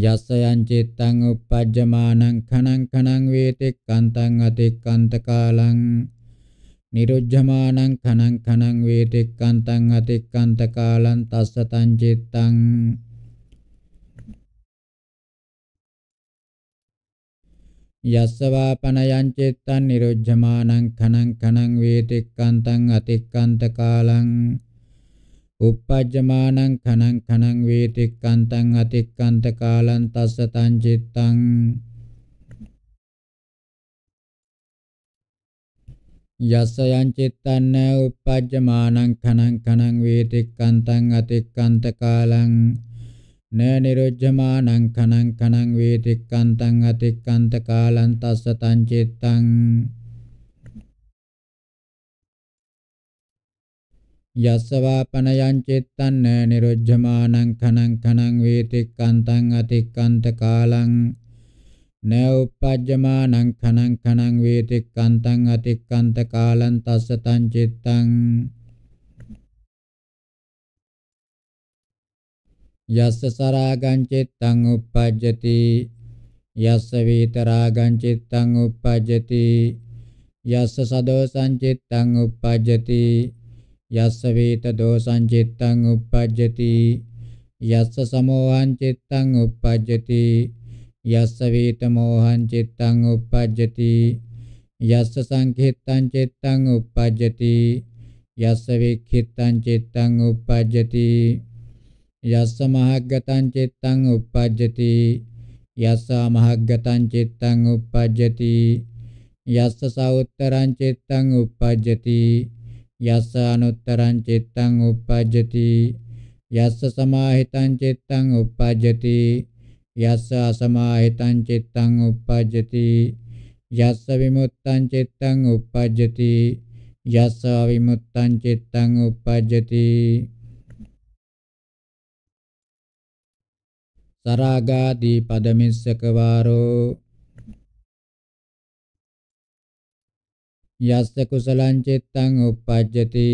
යස්ස යං චිත්තං uppajjamanan khanan khanan vetikkantan atikkantakalaං niruddhamanan khanan khanan vetikkantan atikkantakalaං tassa tan cittaṃ යස්සවා පනයං චෙත්තං නිරොජ්ජමානං ඛනං ඛනං වේතික්කන්තං අතික්කන්ත කාලං uppajjamanan khanan khanan vetikkantan atikkantan kalan tassatan cittan yassayan cittan uppajjamanan khanan khanan vetikkantan atikkantan kalan න නිරුජ්ජමානං කනං කනං වේතික්කන්තං අතික්කන්ත කාලං තස්ස තං චිත්තං යස්ස වාපනයං චිත්තං න නිරුජ්ජමානං කනං කනං වේතික්කන්තං අතික්කන්ත කාලං න උපජ්ජමානං කනං කනං වේතික්කන්තං අතික්කන්ත කාලං තස්ස තං චිත්තං යස්ස සරාගං චිත්තං uppajjati යස්ස වේතරාගං චිත්තං uppajjati යස්ස සදෝසං චිත්තං uppajjati යස්ස වේත දෝසං චිත්තං uppajjati යස්ස සමෝහං චිත්තං uppajjati යස්ස වේත මෝහං චිත්තං uppajjati යස්ස සංඛිත්තං චිත්තං uppajjati යස්ස වික්ඛිත්තං චිත්තං uppajjati යස්ස මහග්ගතං චිත්තං uppajjati යස්ස මහග්ගතං චිත්තං uppajjati යස්ස සවුත්තරං චිත්තං uppajjati යස්ස අනුත්තරං චිත්තං uppajjati යස්ස සමාහිතං චිත්තං uppajjati යස්ස අසමාහිතං චිත්තං uppajjati යස්ස විමුත්තං චිත්තං uppajjati යස්ස අවිමුත්තං චිත්තං uppajjati සරාගාදී පදමිස්සක වාරෝ යස්ස කුසලං චිත්තං uppajjati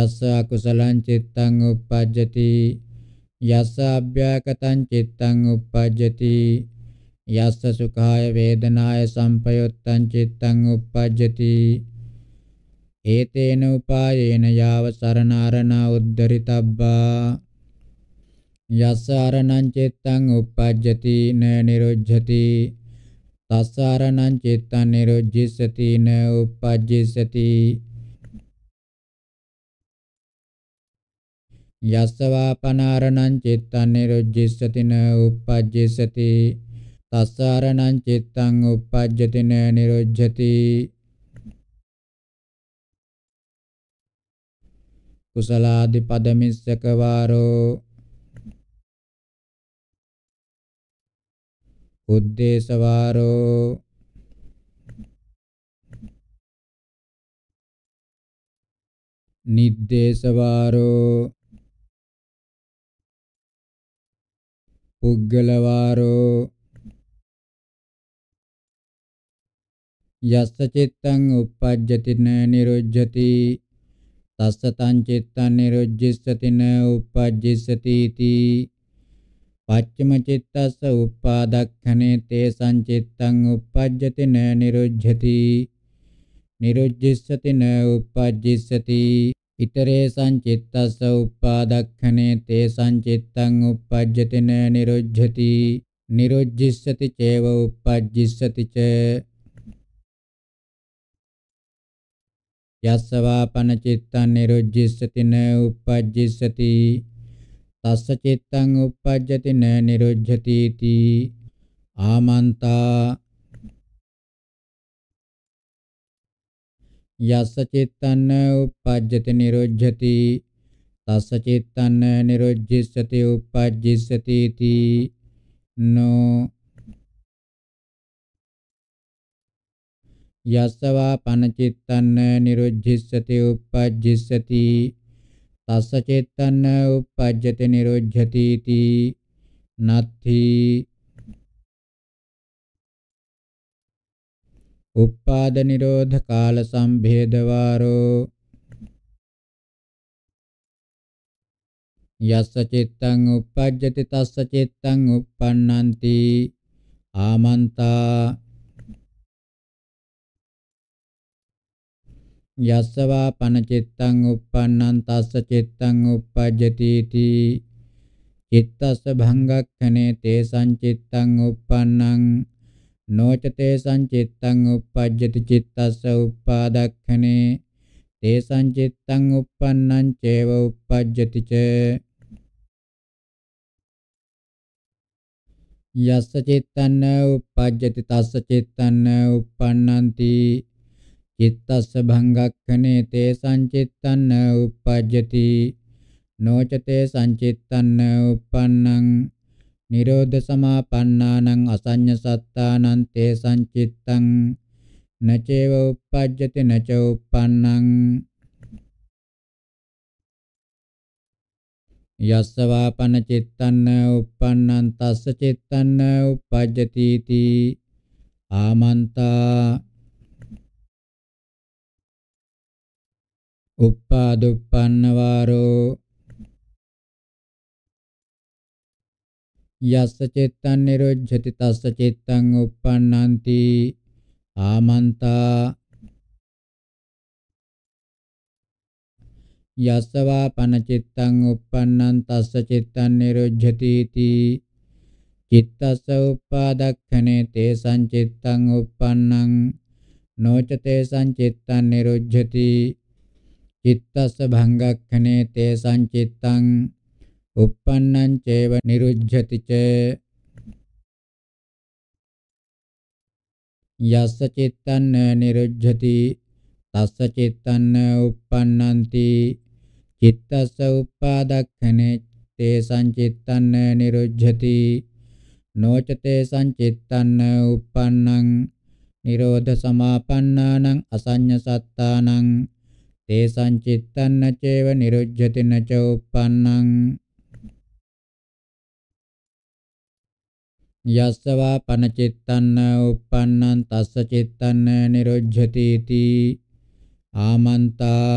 යස්ස අකුසලං චිත්තං uppajjati යස්ස අභ්‍යකතං චිත්තං uppajjati යස්ස සුඛාය වේදනාය සම්පයුත්තං චිත්තං uppajjati ඒතේන උපායේන යාව සරණාරණ උද්ධරිතබ්බා යස්ස අරණං චිත්තං uppajjati න නිරුජ්ජති තස්ස අරණං චිත්තං නිරුජ්ජිසති න uppajjisati යස්ස වාපනාරණං චිත්තං නිරුජ්ජිසති න uppajjisati තස්ස අරණං චිත්තං uppajjati න නිරුජ්ජති කුසලාදි පදමිස්සක වාරෝ උද්දේශවාරෝ නිද්දේශවාරෝ පුද්ගලවාරෝ යස්ස චිත්තං uppajjati na niruddhati තස්ස තං චිත්තං නිරුජ්ජිස්සති න uppajjissati iti පච්චම චිත්තස්ස උප්පාදක්ඛනේ තේ සංචිත්තං uppajjati na niruddhati niruddhissati na uppajjissati ඉතරේ සංචිත්තස්ස උප්පාදක්ඛනේ තේ සංචිත්තං uppajjati na niruddhati niruddhissati cheva uppajjissati cha යස්සවාපන චිත්තං නිරුද්ධිස්සති න uppajjissati තස්ස චිත්තං uppajjati න නිරුජ්ජති ති ආමන්තා යස්ස චිත්තං uppajjati නිරුජ්ජති තස්ස චිත්තං නිරුජ්ජිස්සති uppajjissati ති නෝ යස්සවා පනචිත්තං නිරුජ්ජිස්සති uppajjissati තස්ස චේතන්න uppajjate nirodhati iti නත්ථි උපාද නිරෝධ කාල සම්භේද වාරෝ යස්ස චිත්තං uppajjati තස්ස චිත්තං uppannanti ආමන්තා යස්සවා පනචිත්තං uppannං තස්ස චිත්තං uppajjati ති චිත්තස්ස භංගක්ඛනේ තේසං චිත්තං uppannං නොච තේසං චිත්තං uppajjati චිත්තස්ස uppadakkhනේ තේසං චිත්තං uppannං චේව uppajjati ච යස්ස චිත්තං uppajjati තස්ස චිත්තං uppannanti චිත්තස්ස භංගක්ඛනේ තේ සංචිත්තං උප්පජ්ජති නොචතේ සංචිත්තං උප්පන්නං නිරෝධ සමාපන්නානං අසඤ්ඤ සත්තානං තේ සංචිත්තං නචේව උප්පජ්ජති නච උප්පන්නං යස්ස වාපන චිත්තන්න uppannantassa චිත්තන්න uppajjati ti ආමන්තා උප්පාදුප්පන්නවාරෝ යස්ස චිත්තං නිරුජ්ජති තස්ස චිත්තං uppannanti ආමන්තා යස්සවා පනචිත්තං uppannන් තස්ස චිත්තං නිරුජ්ජති ති චිත්තස්ස uppādakkhane te සංචිත්තං uppannං නොච te සංචිත්තං නිරුජ්ජති චිත්තස්ස භංගක්ඛනේ තේසං චිත්තං uppannං චේව නිරුජ්ජති ච යස්ස චිත්තං නිරුජ්ජති තස්ස චිත්තං uppannanti චිත්තස්ස uppādakkhනේ තේසං චිත්තං නිරුජ්ජති නොචතේ සංචිත්තං uppannං නිරෝධ සමාපන්නානං අසඤ්ඤ සත්තානං තේසං චිත්තං නචේව නිරුජ්ජති නච උප්පන්නං යස්සවා පනචිත්තන්න උප්පන්නන් තස්ස චිත්තන්න නිරුජ්ජතිති ආමන්තා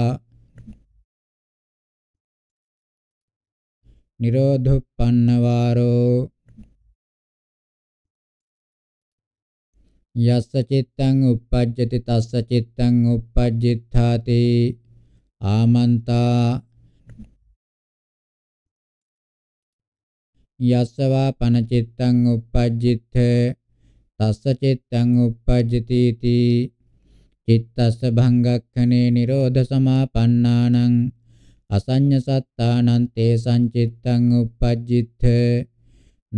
නිරෝධුප්පන්න වාරෝ යස්ස චිත්තං uppajjati තස්ස චිත්තං uppajjitthati ආමන්තා යස්සවා පනචිත්තං uppajjitth තස්ස චිත්තං uppajjati ති චිත්තස්ස භංගක්ඛනේ නිරෝධ සමාපන්නානං අසඤ්ඤ සත්තානං තේ සංචිත්තං uppajjitth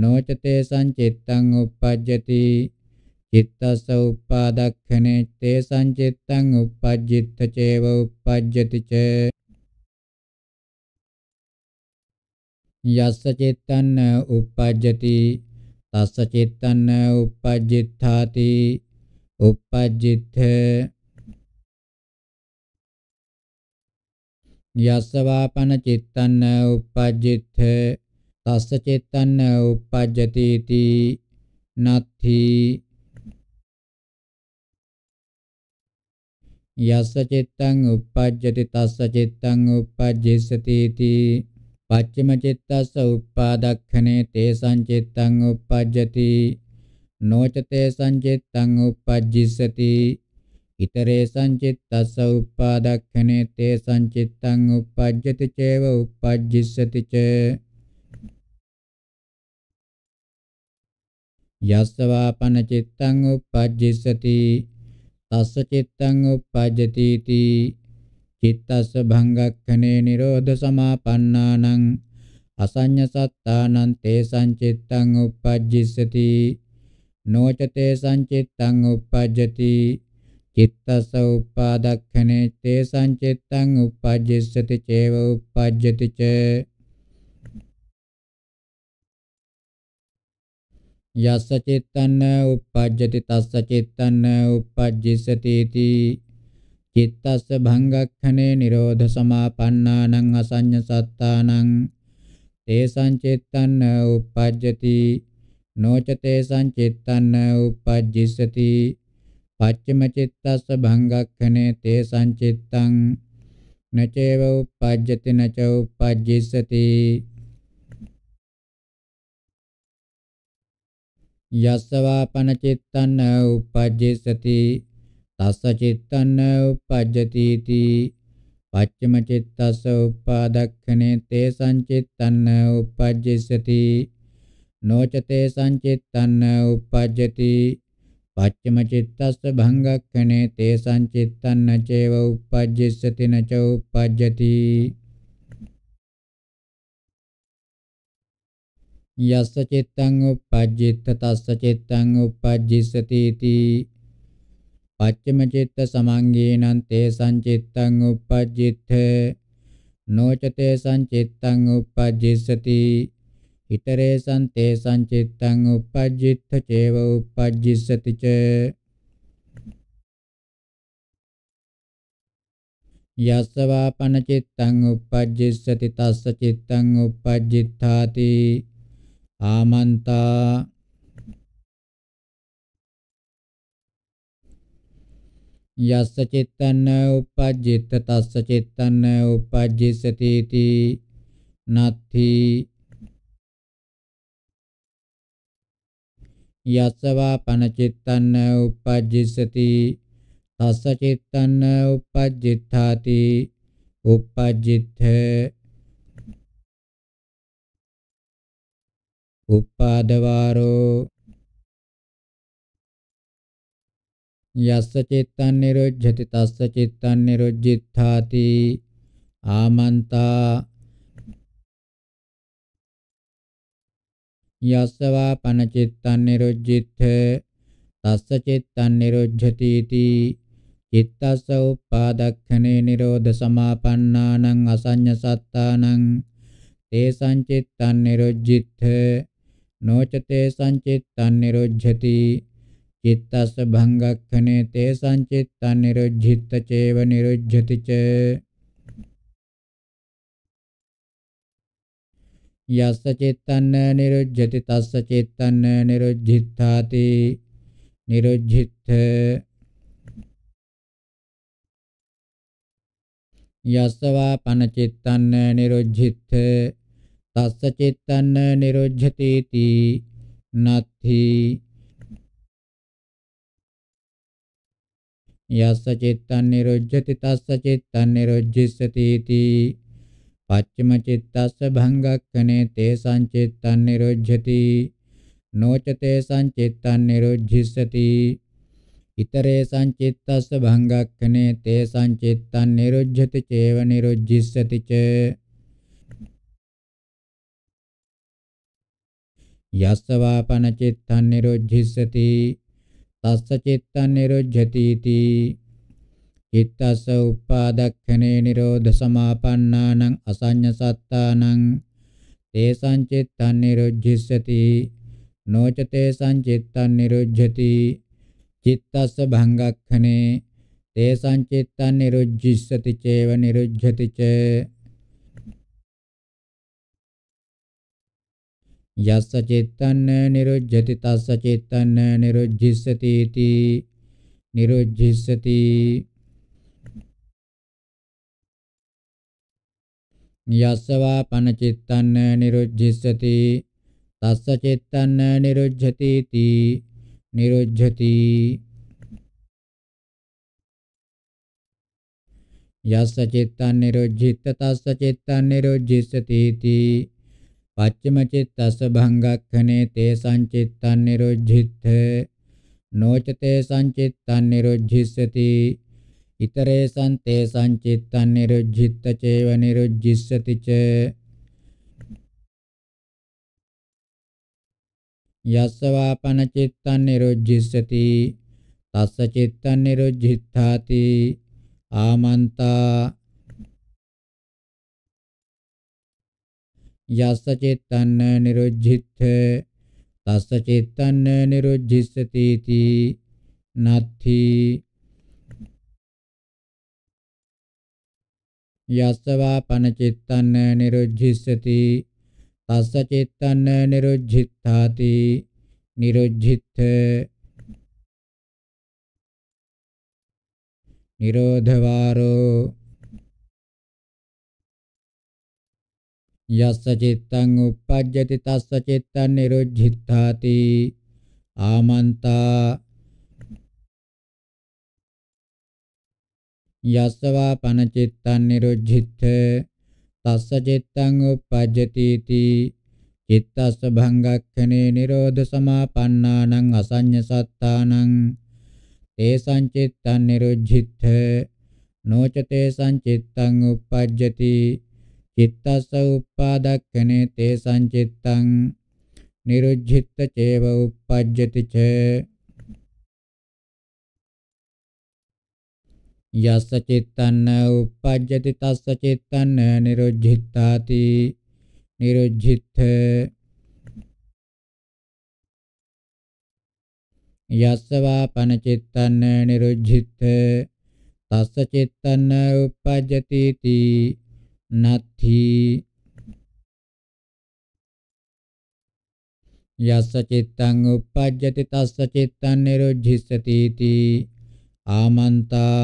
නොචතේ සංචිත්තං uppajjati චිත්තස්ස උප්පාදක්ඛනේ තේසං චිත්තං උපජ්ජිත්ත චේව උපජ්ජති ච යස්ස චිත්තං උපජ්ජති තස්ස චිත්තං උපජ්ජිත්තාති උපජ්ජිත්ථ යස්ස වාපන චිත්තං උපජ්ජිත්ථ තස්ස චිත්තං උපජ්ජති නත්ථී යස්ස චිත්තං uppajjati tassa චිත්තං uppajjissati iti පච්චම චිත්තස්ස uppadakkane තේසං චිත්තං uppajjati නොච තේසං චිත්තං uppajjissati ඉතරේසං චිත්තස්ස uppadakkane තේසං චිත්තං uppajjati චේව uppajjissati ච යස්ස වාපන චිත්තං uppajjissati තස්ස චිත්තං uppajjati ති චිත්තස්ස භංගක්ඛනේ නිරෝධ සමාපන්නානං අසඤ්ඤ සත්තානං තේසං චිත්තං uppajjissati නොච තේසං චිත්තං uppajjati චිත්තස්ස උපාදක්ඛනේ තේසං චිත්තං uppajjissati චේව uppajjati ච යස්ස චිත්තන්න uppajjati තස්ස චිත්තන්න uppajjissati ති චිත්තස්ස භංගක්ඛනේ නිරෝධ සමාපන්නානං අසඤ්ඤ සත්තානං තේසං චිත්තන්න uppajjati නොච තේසං චිත්තන්න uppajjissati පච්චම චිත්තස්ස භංගක්ඛනේ තේසං චිත්තං නචේව uppajjati නච uppajjissati යස්සවා පනචිත්තන්න උපජ්ජසති තස්ස චිත්තන්න උපජ්ජති තී පච්චම චිත්තස්ස උපාදක්ඛනේ තේ සංචිත්තන්න උපජ්ජසති නොචතේ සංචිත්තන්න උපජ්ජති පච්චම චිත්තස්ස භංගක්ඛනේ තේ සංචිත්තන්න චේව උපජ්ජසති නච උපජ්ජති යස්ස චිත්තං උප්පජ්ජිත තස්ස චිත්තං උප්පජ්ජිසති තී පච්චම චිත්ත සමංගේනං තේ සංචිත්තං උප්පජ්ජිත නොචතේ සංචිත්තං උප්පජ්ජිසති හිතරේ සන්තේ සංචිත්තං උප්පජ්ජිත චේව උප්පජ්ජිසති ච යස්සවා පන චිත්තං උප්පජ්ජිසති තස්ස චිත්තං උප්පජ්ජිතාති ආමන්තා යස්ස චිත්තන්න උපජ්ජිත තස්ස චිත්තන්න උපජ්ජිසති ති නත්ථි යස්ස වාපන චිත්තන්න උපජ්ජිසති තස්ස චිත්තන්න උපජ්ජිතාති උපජ්ජිතේ උපාදවාරෝ යස්ස චිත්තං නිරුජ්ජති තස්ස චිත්තං නිරුජ්ජිත්තාති ආමන්තා යස්සවා පනචිත්තං නිරුජ්ජිත්ථ තස්ස චිත්තං නිරුජ්ජති इति චිත්තස්ස උපාදක්ඛනේ නිරෝධ සමාපන්නානං අසඤ්ඤ සත්තානං තේසං චිත්තං නිරුජ්ජිත්ථ නොචතේ සංචිත්තං නිරුද්ධති චිත්තස්ස භංගක්ඛනේ තේ සංචිත්තං නිරුද්ධිත්ත චේව නිරුද්ධති ච යස්ස චිත්තං නිරුද්ධති තස්ස චිත්තං නිරුද්ධිත්තාති නිරුද්ධිත්ථ යස්ස වා පන චිත්තං නිරුද්ධිත්ථ තස්ස චිත්තන්න නිරුද්ධති තී නත්ථි යස්ස චිත්තං නිරුජ්ජති තස්ස චිත්තං නිරුජ්ජිස්සති තී පච්චම චිත්තස්ස භංගක්ඛනේ තේ සංචිත්තං නිරුජ්ජති නොච තේ සංචිත්තං නිරුජ්ජිස්සති ඉතරේ සංචිත්තස්ස භංගක්ඛනේ තේ සංචිත්තං නිරුජ්ජති චේව නිරුජ්ජිස්සති ච යස්සවාපන චිත්තං නිරොජ්ජිස්සති තස්ස චිත්තං නිරොජ්ජති इति චිත්තස උපාදක්ඛනේ නිරෝධ සමාපන්නානං අසඤ්ඤ සත්තානං තේසං චිත්තං නිරොජ්ජිස්සති නොච තේසං චිත්තං නිරොජ්ජති චිත්තස භංගක්ඛනේ තේසං චිත්තං නිරොජ්ජිස්සති චේව නිරුජ්ජති චේ යස්ස චිත්තං නිරුජ්ජති තස්ස චිත්තං නිරුජ්ජිස්සති इति නිරුජ්ජිස්සති යස්සවා පනචිත්තං නිරුජ්ජිස්සති තස්ස චිත්තං නිරුජ්ජති इति නිරුජ්ජති යස්ස චිත්තං නිරුජ්ජිත තස්ස චිත්තං නිරුජ්ජිස්සති इति පච්චමචිත්තස්ස භංගක්ඛනේ තේ සංචිත්තං නිරුද්ධිත්ථ නොචතේ සංචිත්තං නිරුද්ධිස්සති ඉතරේ සන්තේ සංචිත්තං නිරුද්ධිත්ත චේව නිරුද්ධිස්සති ච යස්ස වාපන චිත්තං නිරුද්ධිස්සති තස්ස චිත්තං නිරුද්ධිත්තාති ආමන්තා යස්ස චිත්තන්න නිරුද්ධිත්ථ තස්ස චිත්තන්න නිරුද්ධිස්සති තී නත්ථි යස්සවා පන චිත්තන්න නිරුද්ධිස්සති තස්ස චිත්තන්න නිරුද්ධිත්තාති නිරුද්ධිත්ථ නිරෝධ වාරෝ යස්ස චිත්තං uppajjati තස්ස චිත්තං නිරුද්ධිත්තාති ආමන්තා යස්සවා පනචිත්තං නිරුද්ධිත්ත තස්ස චිත්තං uppajjati ති චිත්තස්ස භංගක්ඛනේ නිරෝධ සමාපන්නානං අසඤ්ඤ සත්තානං තේසං චිත්තං නිරුද්ධිත්ත නොච තේසං චිත්තං uppajjati චිත්තස්ස උප්පාදක්ඛනේ තේ සංචිත්තං නිරුද්ධිත්ත චේව uppajjati ච යස්ස චිත්තං uppajjati තස්ස චිත්තං නිරුද්ධිත්තාති නිරුද්ධිත්ථ යස්ස වාපන චිත්තං නිරුද්ධිත්ථ තස්ස චිත්තං uppajjati තී નથી යස්ස චිත්තං uppajjati තස්ස චිත්තං නිරුද්ධිස්සති इति ආමන්තා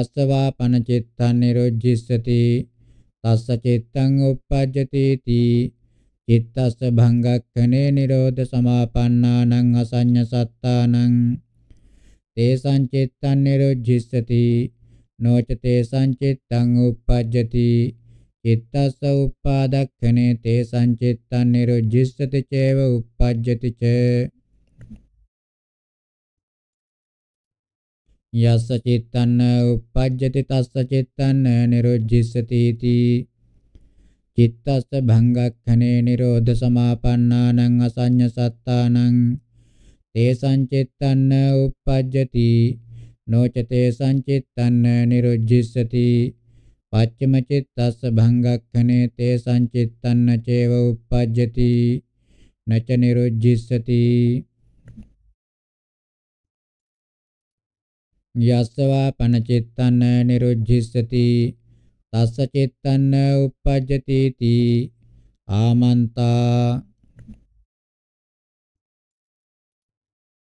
යස්ස වාපන චිත්තං නිරුද්ධිස්සති තස්ස චිත්තං uppajjati इति චිත්තස්ස භංගක්ඛනේ නිරෝධ සමාපන්නානං අසඤ්ඤ සත්තානං තේසං චිත්තං නිරොජ්ජිස්සති නොච තේසං චිත්තං උප්පජ්ජති චිත්තස්ස උපාදක්ඛනේ තේසං චිත්තං නිරොජ්ජිස්සති චේව උප්පජ්ජති ච යස්ස චිත්තං උප්පජ්ජති තස්ස චිත්තං නිරොජ්ජිස්සති ඉති චිත්තස්ස භංගක්ඛනේ නිරෝධ සමාපන්නානං අසඤ්ඤ සත්තානං තේසං චිත්තන්න uppajjati නොච තේසං චිත්තන්න නිරුජ්ජිස්සති පච්චම චිත්තස්ස භංගක්ඛනේ තේසං චිත්තන්න චේව uppajjati නච නිරුජ්ජිස්සති යස්සවා පනචිත්තන්න නිරුජ්ජිස්සති තස්ස චිත්තන්න uppajjati ආමන්තා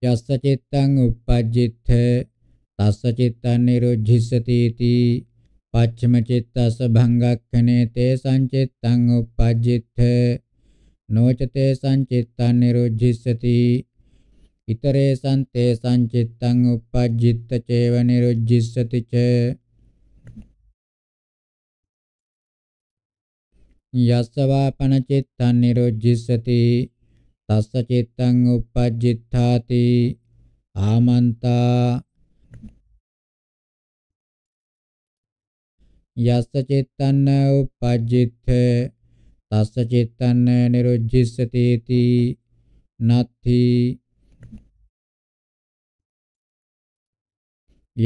යස්ස චිත්තං uppajjith තස්ස චිත්තං නිරුද්ධිස්සති इति පච්චම චිත්තස භංගක්ඛනේ තේ සංචිත්තං uppajjith නොච තේ සංචිත්තං නිරුද්ධිස්සති ඉතරේ සන්තේ සංචිත්තං uppajjith චේව නිරුද්ධිස්සති ච යස්ස වාපන චිත්තං නිරුද්ධිස්සති තස්ස චිත්තං uppajjitthāti āmantā යස්ස චිත්තං uppajjithe තස්ස චිත්තං නිරුජ්ජිස්සති තී නත්ථි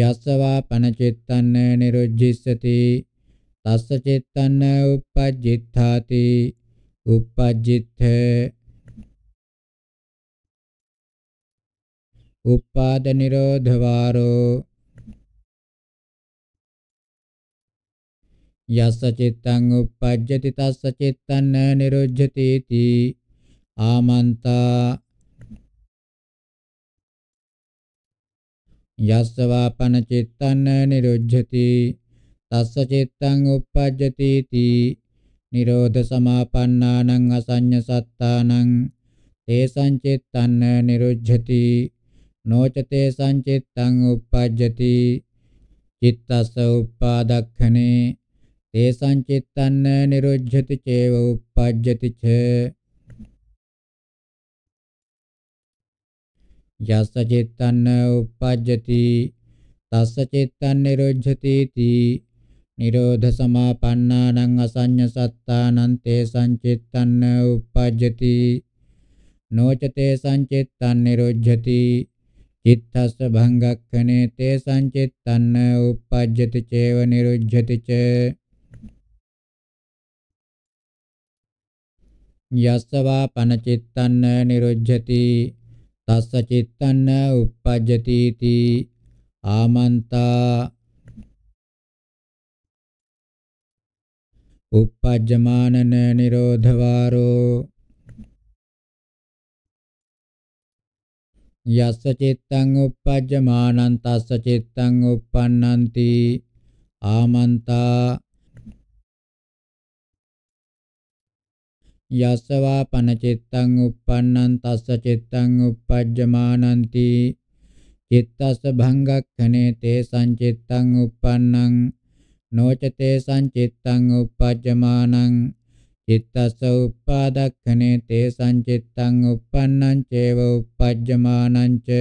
යස්සවා පනචිත්තං නිරුජ්ජිස්සති තස්ස චිත්තං uppajjitthāti uppajjithe උපාද නිරෝධ වාරෝ යස්ස චිත්තං uppajjati tassa cittanna niruddhati iti ආමන්තා යස්ස වාපන චිත්තං නිරුද්ධති තස්ස චිත්තං uppajjati iti නිරෝධ සමාපන්නානං අසඤ්ඤ සත්තානං තේසං චිත්තං නිරුද්ධති නොචතේ සංචිත්තං uppajjati චිත්තස්ස උපාදක්ඛනේ තේ සංචිත්තන්න නිරුද්ධති චේව uppajjati ච යස්ස චිත්තන්න uppajjati තස්ස චිත්තං නිරුද්ධති තී නිරෝධ සමාපන්නානං අසඤ්ඤ සත්තානං තේ සංචිත්තන්න uppajjati නොචතේ සංචිත්තං නිරුද්ධති චිත්තස්ස භංගක්ඛනේ තේ සංචිත්තන්න uppajjati චේව නිරුජ්ජති ච යස්සවා පනචිත්තන්න නිරුජ්ජති තස්ස චිත්තන්න uppajjati ති ආමන්තා uppajjamanan nirodhavaro යස්ස චිත්තං uppajjamanan තස්ස චිත්තං uppannanti ආමන්තා යස්සවා පනචිත්තං uppannam තස්ස චිත්තං uppajjamananti චිත්තස්ස භංගක්ඛනේ තේ සංචිත්තං uppannam නොච තේ සංචිත්තං uppajjamanan චිත්තස උප්පාදක්ඛනේ තේ සංචිත්තං uppannං චේව uppajjamaනං ච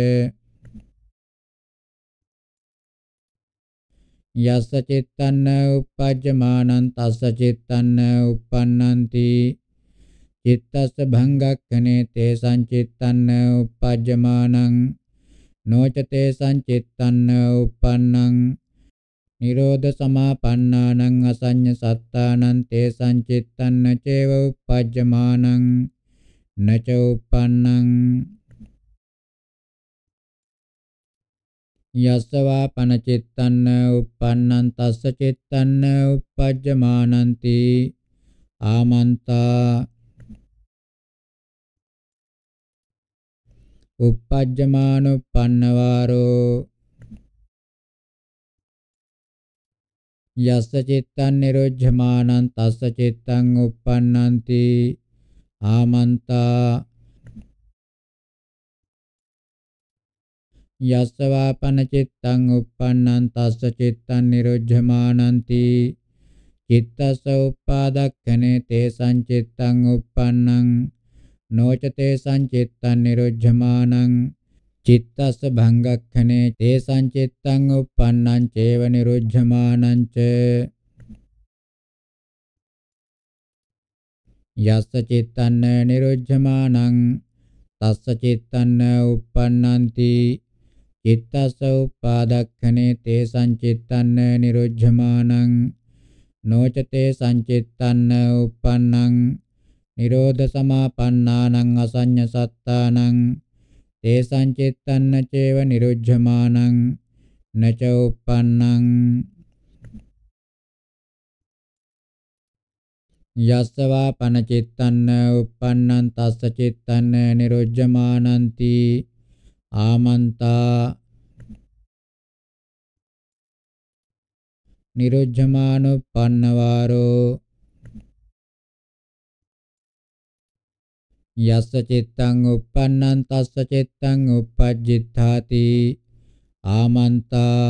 යස්ස චිත්තං uppajjamaනං තස්ස චිත්තං uppannanti චිත්තස භංගක්ඛනේ තේ සංචිත්තං uppajjamaනං නොච තේ සංචිත්තං uppannං නිරෝධ සමාපන්නානං අසඤ්ඤ සත්තානං තේ සංචිත්තං චේව uppajjamaනං නච uppannං යස්සවා පනචිත්තන්න uppannන් තස්ස චිත්තන්න uppajjamaනන්ති ආමන්තා uppajjamanuppannavaro යස්ස චිත්තං නිරොජ්ජමානං තස්ස චිත්තං uppannanti ආමන්තා යස්ස වාපන චිත්තං uppannanං තස්ස චිත්තං නිරොජ්ජමානಂತಿ චිත්තස්ස uppādakkhane තේසං චිත්තං uppannං නොච තේසං චිත්තං නිරොජ්ජමානං චිත්තස්ස භංගක්ඛනේ තේසං චිත්තං uppannං චේව නිරුද්ධමානං ච යස්ස චිත්තං නිරුද්ධමානං තස්ස චිත්තං uppannanti චිත්තස්ස උපාදක්ඛනේ තේසං චිත්තං නිරුද්ධමානං නොචතේ සංචිත්තං uppannං නිරෝධ සමාපන්නානං අසඤ්ඤ සත්තානං තේසං චෙත්තන්න චේව නිරුද්ධමානං නච උප්පන්නං යස්සවා පනචිත්තන්න උප්පන්නං තස්ස චිත්තන්න නිරුද්ධමානಂತಿ ආමන්තා නිරුද්ධමානුප්පන්න වාරෝ යස්ස චිත්තං uppannam තස්ස චිත්තං uppajjitthati ආමන්තා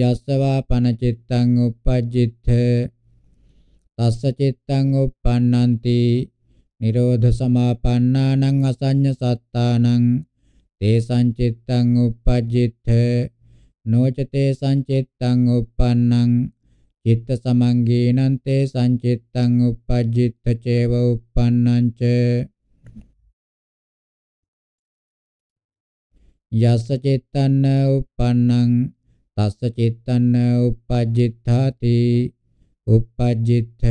යස්සවා පනචිත්තං uppajjitth තස්ස චිත්තං uppannanti නිරෝධ සමාපන්නානං අසඤ්ඤ සත්තානං තේසං චිත්තං uppajjitth නොච තේසං චිත්තං uppannang චිත්ත සමංගේනන්තේ සංචිත්තං uppajjitta cewa uppannං ච යස්ස චිත්තන්න uppannං තස්ස චිත්තන්න uppajjitthati uppajjitth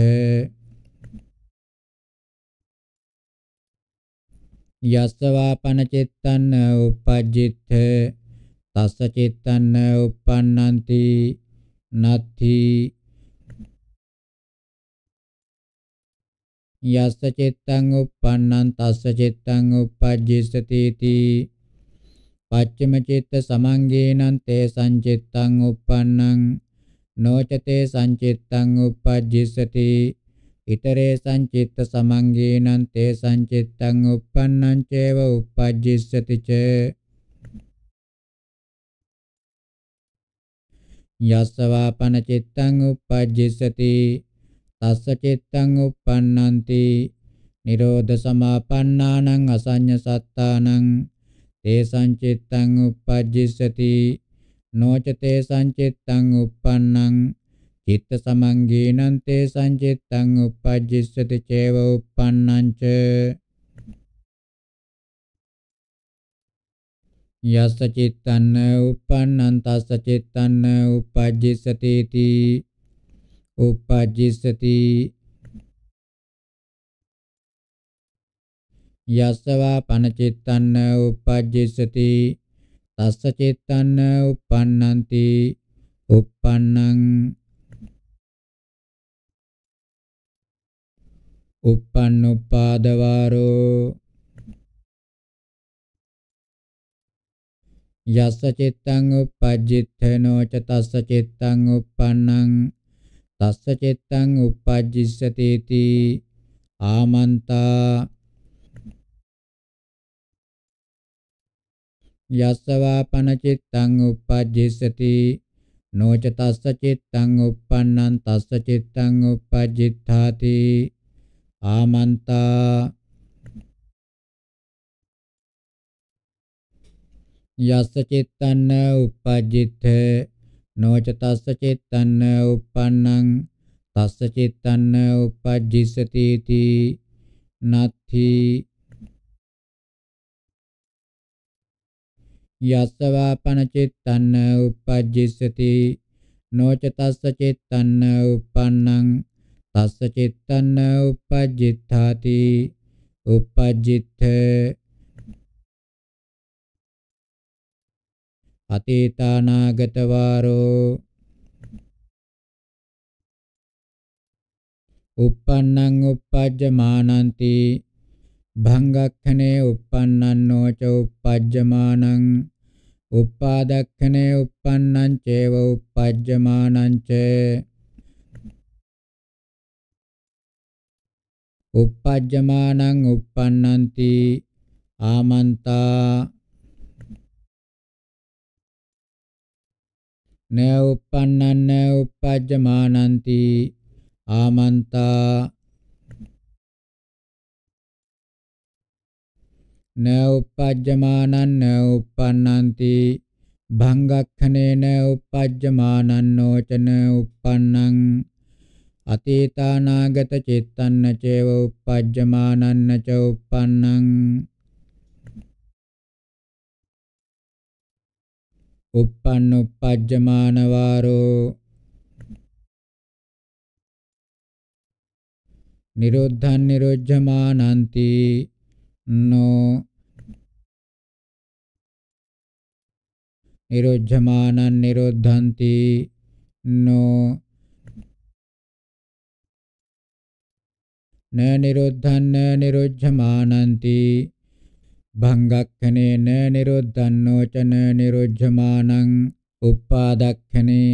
යස්ස වාපන චිත්තන්න uppajjitth තස්ස චිත්තන්න uppannanti නත්ථි යස්ස චිත්තං uppannං තස්ස චිත්තං uppajjissati ති පච්චම චිත්ත සමංගේනං තේ සංචිත්තං uppannං නොචතේ සංචිත්තං uppajjissati ඉතරේ සංචිත්ත සමංගේනං තේ සංචිත්තං uppannං චේව uppajjissati ච යස්ස වාපන චිත්තං uppajjissati තස්ස චිත්තං uppannanti නිරෝධ සමාපන්නානං අසඤ්ඤ සත්තානං තේසං චිත්තං uppajjissati නොච තේසං චිත්තං uppannං චිත්ත සමංගේනං තේසං චිත්තං uppajjissati චේව uppannං ච යස්ස චිත්තං uppannං තස්ස චිත්තං uppajjissati තී uppajjissati යස්සවා පනචිත්තන්න uppajjissati තස්ස චිත්තන්න uppannanti uppannං uppannuppadavaro යස්ස චිත්තං uppajjitthano ca tassa චිත්තං uppannං තස්ස චෙත්තං uppajjissatiti ආමන්තා යස්සවා පනචිත්තං uppajjissati නොච තස්ස චිත්තං uppannං තස්ස චිත්තං uppajjitthati ආමන්තා යස්ස චිත්තන්න uppajjithe නොච තස්ස චිත්තන්න uppannං තස්ස චිත්තන්න uppajjissati ති නත්ථි යස්සවා පනචිත්තන්න uppajjissati නොච තස්ස චිත්තන්න uppannං තස්ස චිත්තන්න uppajjitthati uppajjitth අතීතානාගත වාරෝ uppannang uppajjamananti bhangakkane uppannanno ca uppajjamanang uppadakkane uppannan ceva uppajjamanan ce uppajjamanang uppannanti amanta න උප්පන්නන්න උපජ්ජමානಂತಿ ආමන්තා න උපජ්ජමානන්න උප්පන්නಂತಿ භංගක්ඛනේන උපජ්ජමානන්නෝ චන උප්පන්නං අතීතානාගත චිත්තන්න චේව උපජ්ජමානන්න ච උප්පන්නං uppannupajjamaanavaro නිරෝධං නිරෝධ්‍යමානන්ති නෝ නිරෝධ්‍යමානං නිරෝධಂತಿ නෝ න නිරෝධං නිරෝධ්‍යමානන්ති භංගක්ඛනේන නිරොද්ධන්නෝචන නිරුද්ධමානං උප්පාදක්ඛනේ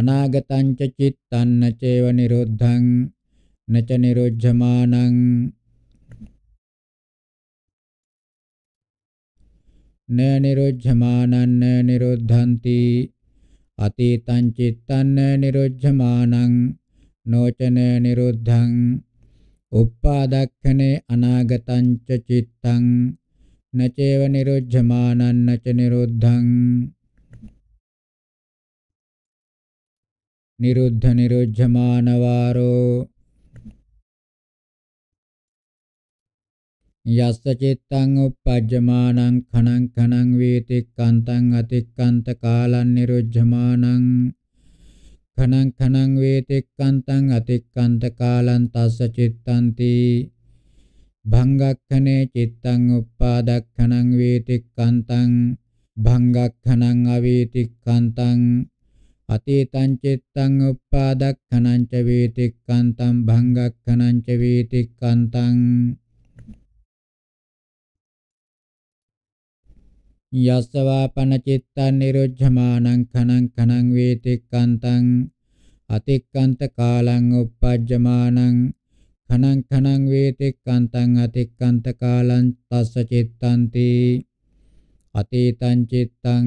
අනාගතං ච චිත්තං චේව නිරුද්ධං නච නිරුද්ධමානං න නිරුද්ධමානං නිරුද්ධಂತಿ අතීතං චිත්තං නිරුද්ධමානං නොචන නිරුද්ධං උප්පාදක්ඛනේ අනාගතං ච චිත්තං නචේව නිරුද්ධමානං නච නිරුද්ධං නිරුද්ධ නිරුද්ධමානවාරෝ යස්ස චිත්තං uppajjamaanaං khanaං khanaං වේතික්කන්තං අතික්කන්ත කාලං නිරුද්ධමානං khanaං khanaං වේතික්කන්තං අතික්කන්ත කාලං තස්ස චිත්තන්ති භංගක්ඛනේ චිත්තං උප්පාදක්ඛනං වේතික්ඛන්තං භංගක්ඛනං අවේතික්ඛන්තං අතීතං චිත්තං උප්පාදක්ඛනං ච වේතික්ඛන්තං භංගක්ඛනං ච වේතික්ඛන්තං යස්සවා පනචිත්තං නිරුද්ධමානං ඛනං ඛනං වේතික්ඛන්තං අතික්කන්ත කාලං උප්පජ්ජමානං කනං කනං වේතෙක්කන්තං අතික්කන්ත කාලං තස්ස චිත්තන්ති අතීතං චිත්තං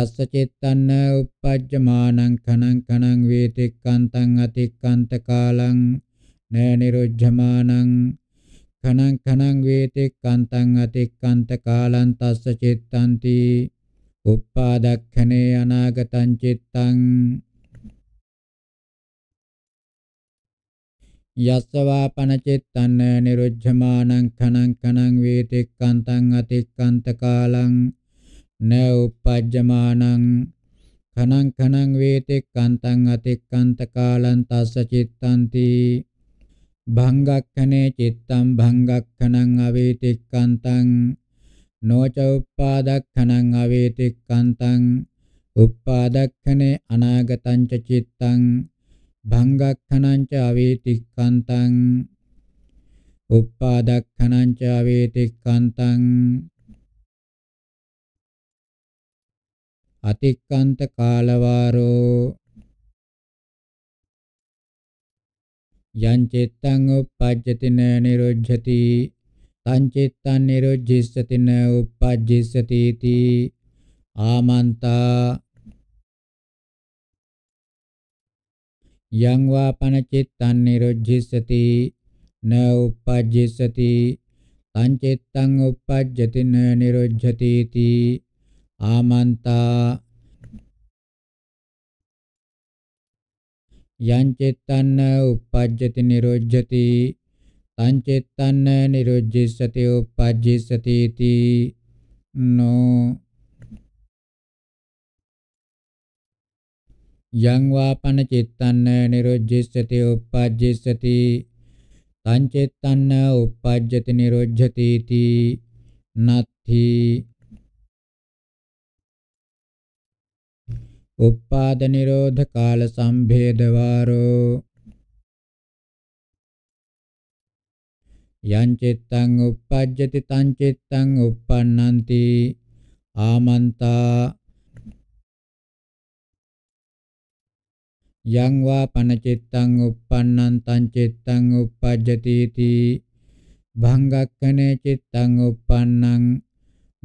යස්ස චිත්තං උපපජ්ජමානං කනං කනං වේතෙක්කන්තං අතික්කන්ත කාලං න නිරුද්ධමානං කනං කනං වේතෙක්කන්තං අතික්කන්ත කාලං තස්ස චිත්තන්ති උප්පාදක්ඛනේ අනාගතං චිත්තං යස්සවා පනචිත්තන්න නිරුද්ධමානං ඛනං ඛනං වේතික්කන්තං අතික්කන්ත කාලං න උපජ්ජමානං ඛනං ඛනං වේතික්කන්තං අතික්කන්ත කාලං තස්ස චිත්තන්ති භංගක්ඛනේ චිත්තං භංගක්ඛනං අවේතික්කන්තං නොච උප්පාදක්ඛනං අවේතික්කන්තං උප්පාදක්ඛනේ අනාගතං චිත්තං භංගක්ඛනංච අවේතික්ඛන්තං උප්පාදක්ඛනංච අවේතික්ඛන්තං අතික්කන්ත කාලවාරෝ යං චිත්තං uppajjati na niruddhati තං චිත්තං නිරුද්ධිස්සති න uppajjissati ති ආමන්තා යං වාපන චිත්තං නිරුද්ධිස්සති න උපජ්ජිස්සති තං චිත්තං උපජ්ජති න නිරුද්ධති ති ආමන්තා යං චිත්තං උපජ්ජති නිරුද්ධති තං චිත්තං නිරුද්ධිස්සති උපජ්ජිස්සති ති නෝ යං වාපන චිත්තන්න නිරොජ්ජිස්සති uppajjissati තං චිත්තන්න uppajjati නිරොජ්ජති ති නත්ථි උපාද නිරෝධ කාල සම්භේද වාරෝ යං චිත්තං uppajjati තං චිත්තං uppannanti ආමන්තා yang wa panacettan uppannan tan cettan uppajjati iti bhangakkhane cettan uppannan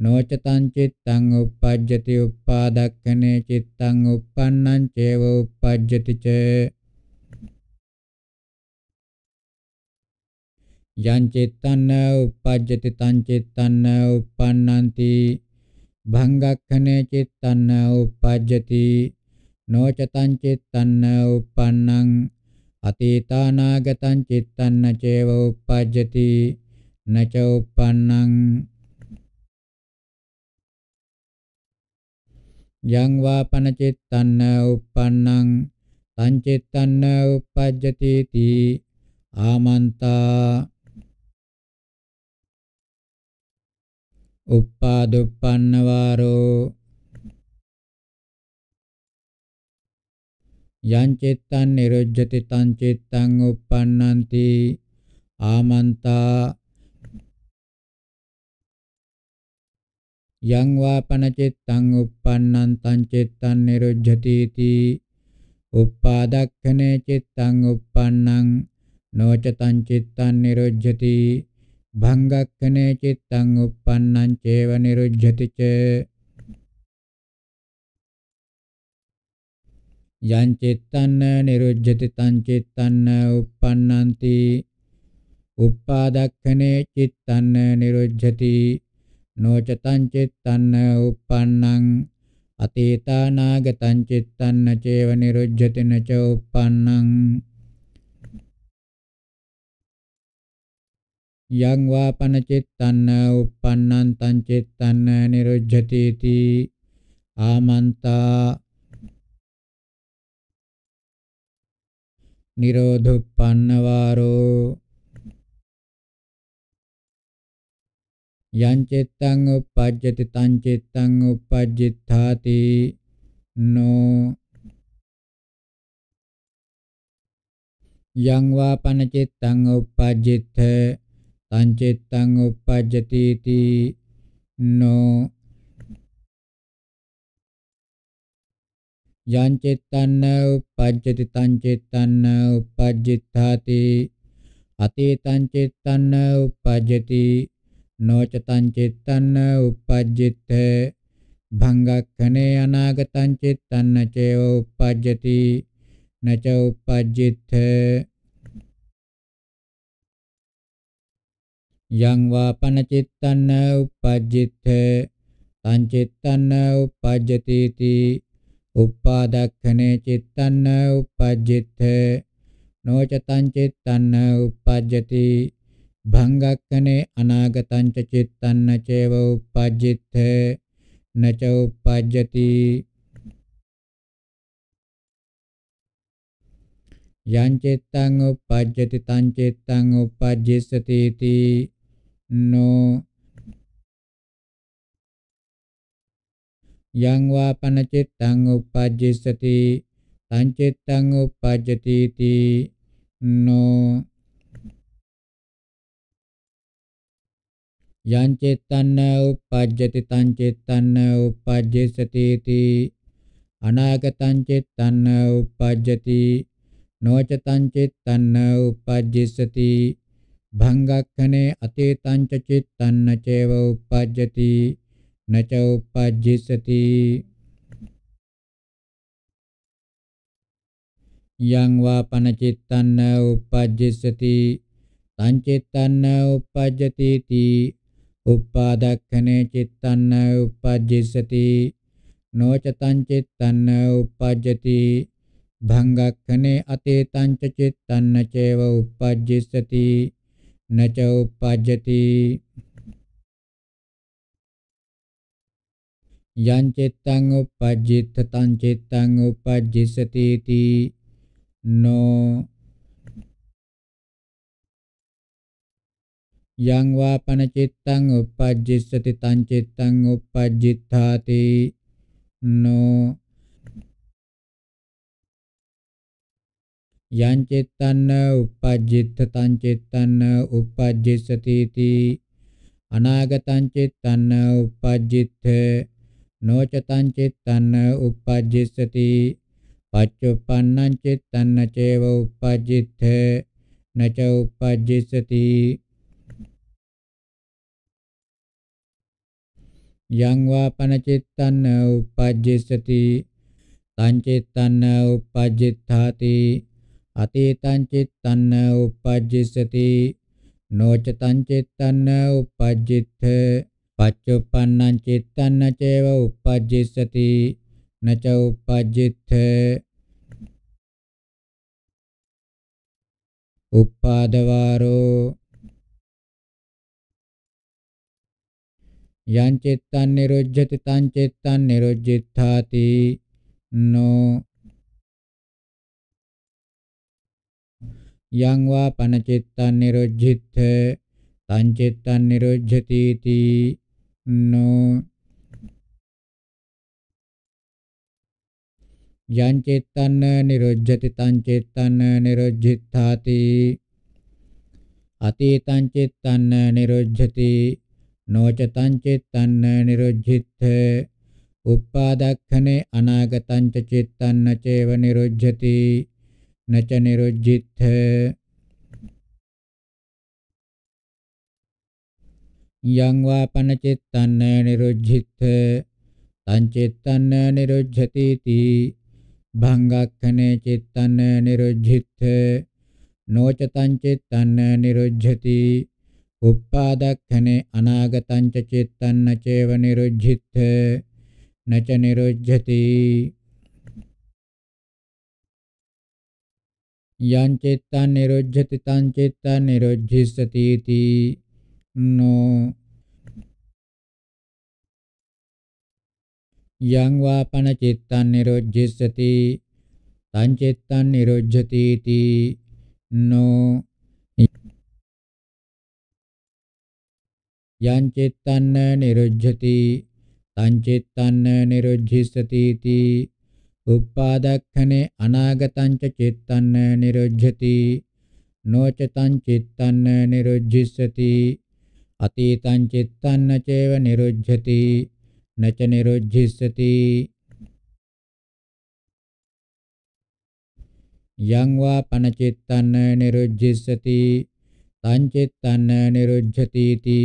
නොචතං චිත්තං uppajjati uppadakkane චිත්තං uppannañ ceva uppajjati ce යං චිත්තං uppajjati තං චිත්තං uppannanti භංගක්ඛනේ චිත්තං uppajjati නොචතං චිත්තන්න uppannං අතීතානාගතං චිත්තන්න චේව uppajjati නච uppannං යං වාපන චිත්තන්න uppannං තං චිත්තන්න uppajjati ති ආමන්තා uppāduppanna vāro යං චිත්තං නිරුජ්ජති තං චිත්තං uppannanti ආමන්තා යං වාපන චිත්තං uppannant තං චිත්තං නිරුජ්ජති इति uppādakkhane චිත්තං uppannang නොච තං චිත්තං නිරුජ්ජති භංගක්ඛනේ චිත්තං uppannං චේව නිරුජ්ජති ච යං චිත්තන්න නිරුජ්ජති තං චිත්තන්න uppannanti uppadakkane චිත්තන්න නිරුජ්ජති නොච තං චිත්තන්න uppannං අතීතානාගතං චිත්තන්න චේව නිරුජ්ජති නච uppannං යං වාපන චිත්තන්න uppannං තං චිත්තන්න නිරුජ්ජති ආමන්තා නිරෝධුප්පන්නවාරෝ යං චිත්තං uppajjati තං චිත්තං uppajjitthati නෝ යං වා පන චිත්තං uppajjitth තං චිත්තං uppajjati ති නෝ यञ्चेत्तन्न उपपद्यति तञ्चेत्तन्न उपपद्यित्थाति अतीतं चेत्तन्न उपपद्यति नो न च उपपद्यित्थ यं वा पनचित्तन्न උපාදක්ඛනේ චිත්තන්න උපජ්ජිත නොචතං චිත්තන්න උපජ්ජති භංගක්ඛනේ අනාගතං චිත්තන්න චේව උපජ්ජිත නච උපජ්ජති යං චිත්තං උපජ්ජති තං චිත්තං උපජ්ජිසති තී නෝ යං වාපන චිත්තං uppajjissati තං චිත්තං uppajjati ති නෝ යං චිත්තං uppajjati තං චිත්තං uppajjissati ති අනාගතං චිත්තං uppajjati නොච තං චිත්තං uppajjissati භංගක්ඛනේ අතීතං චිත්තං චේව uppajjati නච උපජ්ජිසති යං වා පනචිත්තන්න උපජ්ජිසති තං චිත්තන්න උපජ්ජති තී උපාදක්ඛනේ චිත්තන්න උපජ්ජිසති නොච තං චිත්තන්න උපජ්ජති භංගක්ඛනේ අතේ තං චිත්තන්න චේව උපජ්ජිසති නච උපජ්ජති යං චිත්තං uppajjitta තං චිත්තං uppajjissati ති නෝ යං වාපන චිත්තං uppajjissati තං චිත්තං uppajjitthati නෝ යං චිත්තං uppajjitta තං චිත්තං uppajjissati ති අනාගතං චිත්තං uppajjitte නොචතං චිත්තං උප්පජ්ජති පච්චුප්පන්නං චිත්තං චේව උප්පජ්ජිත නච උප්පජ්ජති යං වාපන චිත්තං උප්පජ්ජති තං චිත්තං උප්පජ්ජිතාති අතීතං චිත්තං උප්පජ්ජති නොචතං චිත්තං උප්පජ්ජිත පච්චුප්පන්නං චිත්තං නචේව uppajjissati නච uppajjitthe uppādavārō යං චිත්තං නිරුජ්ජති තං චිත්තං නිරුජ්ජිත්තාති නෝ යං වා පනචිත්තං නිරුජ්ජිත්ථ තං චිත්තං නිරුජ්ජති තී no යං චේත්තන්න නිරුජ්ජති තං චේත්තන්න නිරුජ්ජිත්තාති අතීතං චේත්තන්න නිරුජ්ජති නොච තං චේත්තන්න නිරුජ්ජිත්ථ උපාදක්ඛනේ අනාගතං චේත්තන්න චේව නිරුජ්ජති නච නිරුජ්ජිත්ථ යං වාපන චිත්තන්න නිරුද්ධිත තං චිත්තන්න නිරුද්ධති තී භංගක්ඛනේ චිත්තන්න නිරුද්ධිත නොච තං චිත්තන්න නිරුද්ධති උප්පාදක්ඛනේ අනාගතං ච චිත්තන්න චේව නිරුද්ධිත නච නිරුද්ධති යං චිත්තං නිරුද්ධති තං චිත්තං නිරුද්ධිස්සති තී no යං වාපන චිත්තං නිරොජ්ජති තං චිත්තං නිරොජ්ජති ති නෝ යං චිත්තං නිරුජ්ජති තං චිත්තං නිරුජ්ජිස්සති ති උපාදක්ඛනේ අනාගතං ච චිත්තං නිරුජ්ජති නොච තං චිත්තං නිරුජ්ජිස්සති අතීතං චිත්තං චේව නිරුජ්ජති නච නිරුජ්ජිස්සති යං වා පනචිත්තං නිරුජ්ජිස්සති තං චිත්තං නිරුජ්ජති ති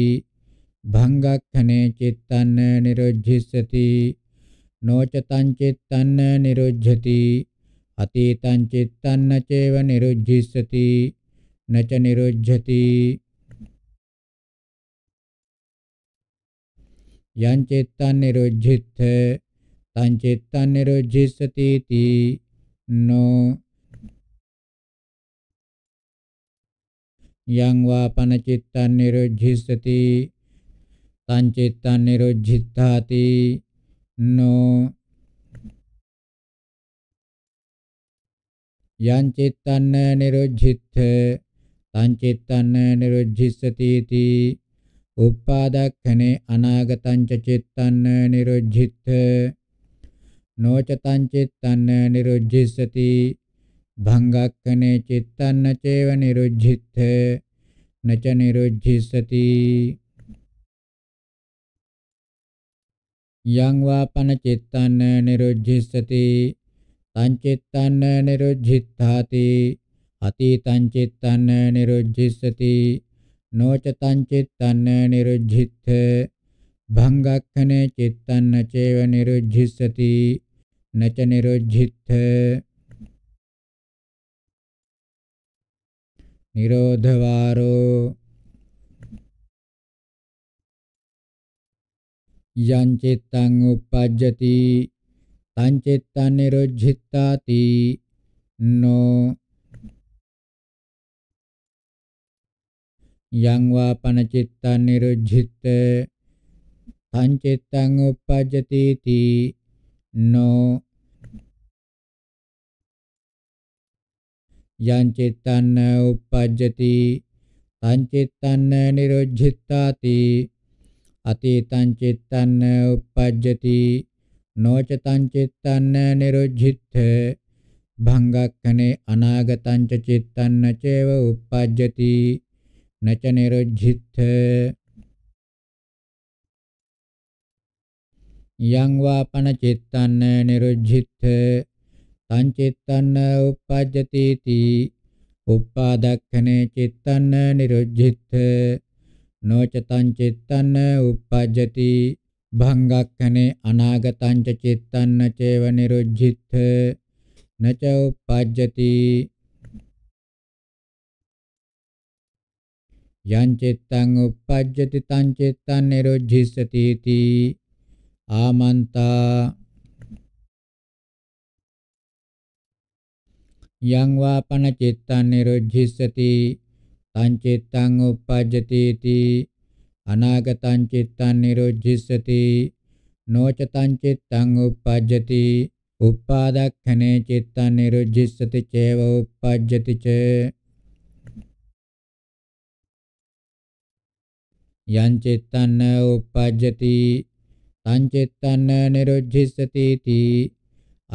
භංගක්ඛනේ චිත්තං නිරුජ්ජිස්සති නොච තං චිත්තං නිරුජ්ජති අතීතං චිත්තං චේව නිරුජ්ජිස්සති නච නිරුජ්ජති යං චේත්තං නිරොජ්ජිත තං චේත්තං නිරොජ්ජිසති තී නෝ යං වාපන චිත්තං නිරොජ්ජිසති තං චේත්තං නිරොජ්ජිතාති නෝ යං චිත්තං නිරොජ්ජිත තං චිත්තං නිරොජ්ජිසති තී උපාදක්ඛනේ අනාගතං චිත්තං නිරුද්ධිත නොචතං චිත්තං නිරුද්ධිස්සති භංගක්ඛනේ චිත්තං චේව නිරුද්ධිත නච නිරුද්ධිස්සති යං වාපන චිත්තං නිරුද්ධිස්සති තං චිත්තං නිරුද්ධිත්තාති අතීතං චිත්තං නිරුද්ධිස්සති නොච තං චිත්තං නිරුද්ධිත් භංගක්ඛනේ චිත්තං චේව නිරුද්ධිස්සති නච නිරුද්ධිත් නිරෝධවාරෝ යං චිත්තං uppajjati තං චිත්තං නිරුද්ධිතාති නෝ යං වා පනචිත්තං නිරුද්ධිත තං චිත්තං uppajjati ti no යං චිත්තං uppajjati තං චිත්තං නිරුද්ධිතාති අතීතං චිත්තං uppajjati නොච තං චිත්තං නිරුද්ධිත භංගක්ඛනේ අනාගතං චිත්තං චේව uppajjati නච නිරුද්ධිත්ථ යං වාපන චිත්තං නිරුද්ධිත්ථ තං චිත්තං uppajjati ti uppadakkhane චිත්තං නිරුද්ධිත්ථ නොච තං චිත්තං uppajjati භංගක්ඛනේ අනාගතං චිත්තං චේව නිරුද්ධිත්ථ නච uppajjati යං චිත්තං uppajjati තං චිත්තං නිරුද්ධිස්සති ති ආමන්තා යං වාපන චිත්තං නිරුද්ධිස්සති තං චිත්තං uppajjati ති අනාගතං චිත්තං නිරුද්ධිස්සති නොච තං චිත්තං uppajjati uppādakkhane චිත්තං නිරුද්ධිස්සති චේව uppajjati චේ යං චිත්තන්න උපජ්ජති තං චිත්තන්න නිරුද්ධිස්සති තී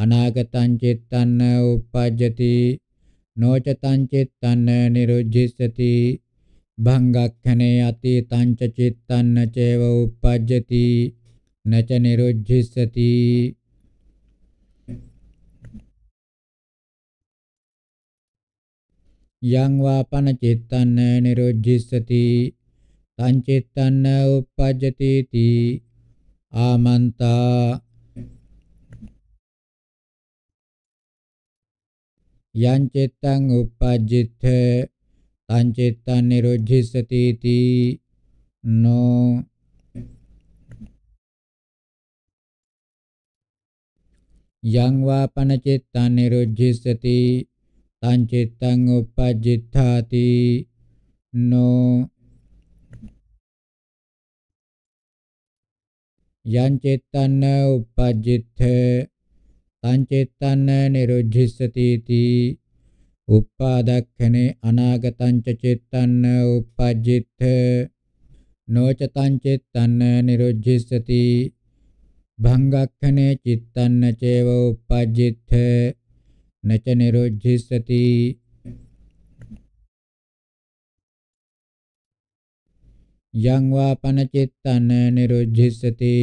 අනාගතං චිත්තන්න උපජ්ජති නොච තං චිත්තන්න නිරුද්ධිස්සති භංගක්ඛනේ අතීතං ච චිත්තන්න චේව උපජ්ජති නච නිරුද්ධිස්සති යං වාපන චිත්තන්න නිරුද්ධිස්සති සංචිත්තන්න uppajjati ti ආමන්තා යං චිත්තං uppajjitt තං චිත්තං නිරුද්ධිස්සති ti නෝ යං වාපන චිත්තං නිරුද්ධිස්සති තං චිත්තං uppajjitthati නෝ යං චෙත්තන්න uppajjith තං චෙත්තන්න නිරුද්ධිස්සති තී uppadakkane අනාගතං චෙත්තන්න uppajjith නොච තං චෙත්තන්න නිරුද්ධිස්සති භංගක්ඛනේ චිත්තන්න චේව uppajjith නච නිරුද්ධිස්සති යං වා පනචිත්තං නිරුද්ධිස්සති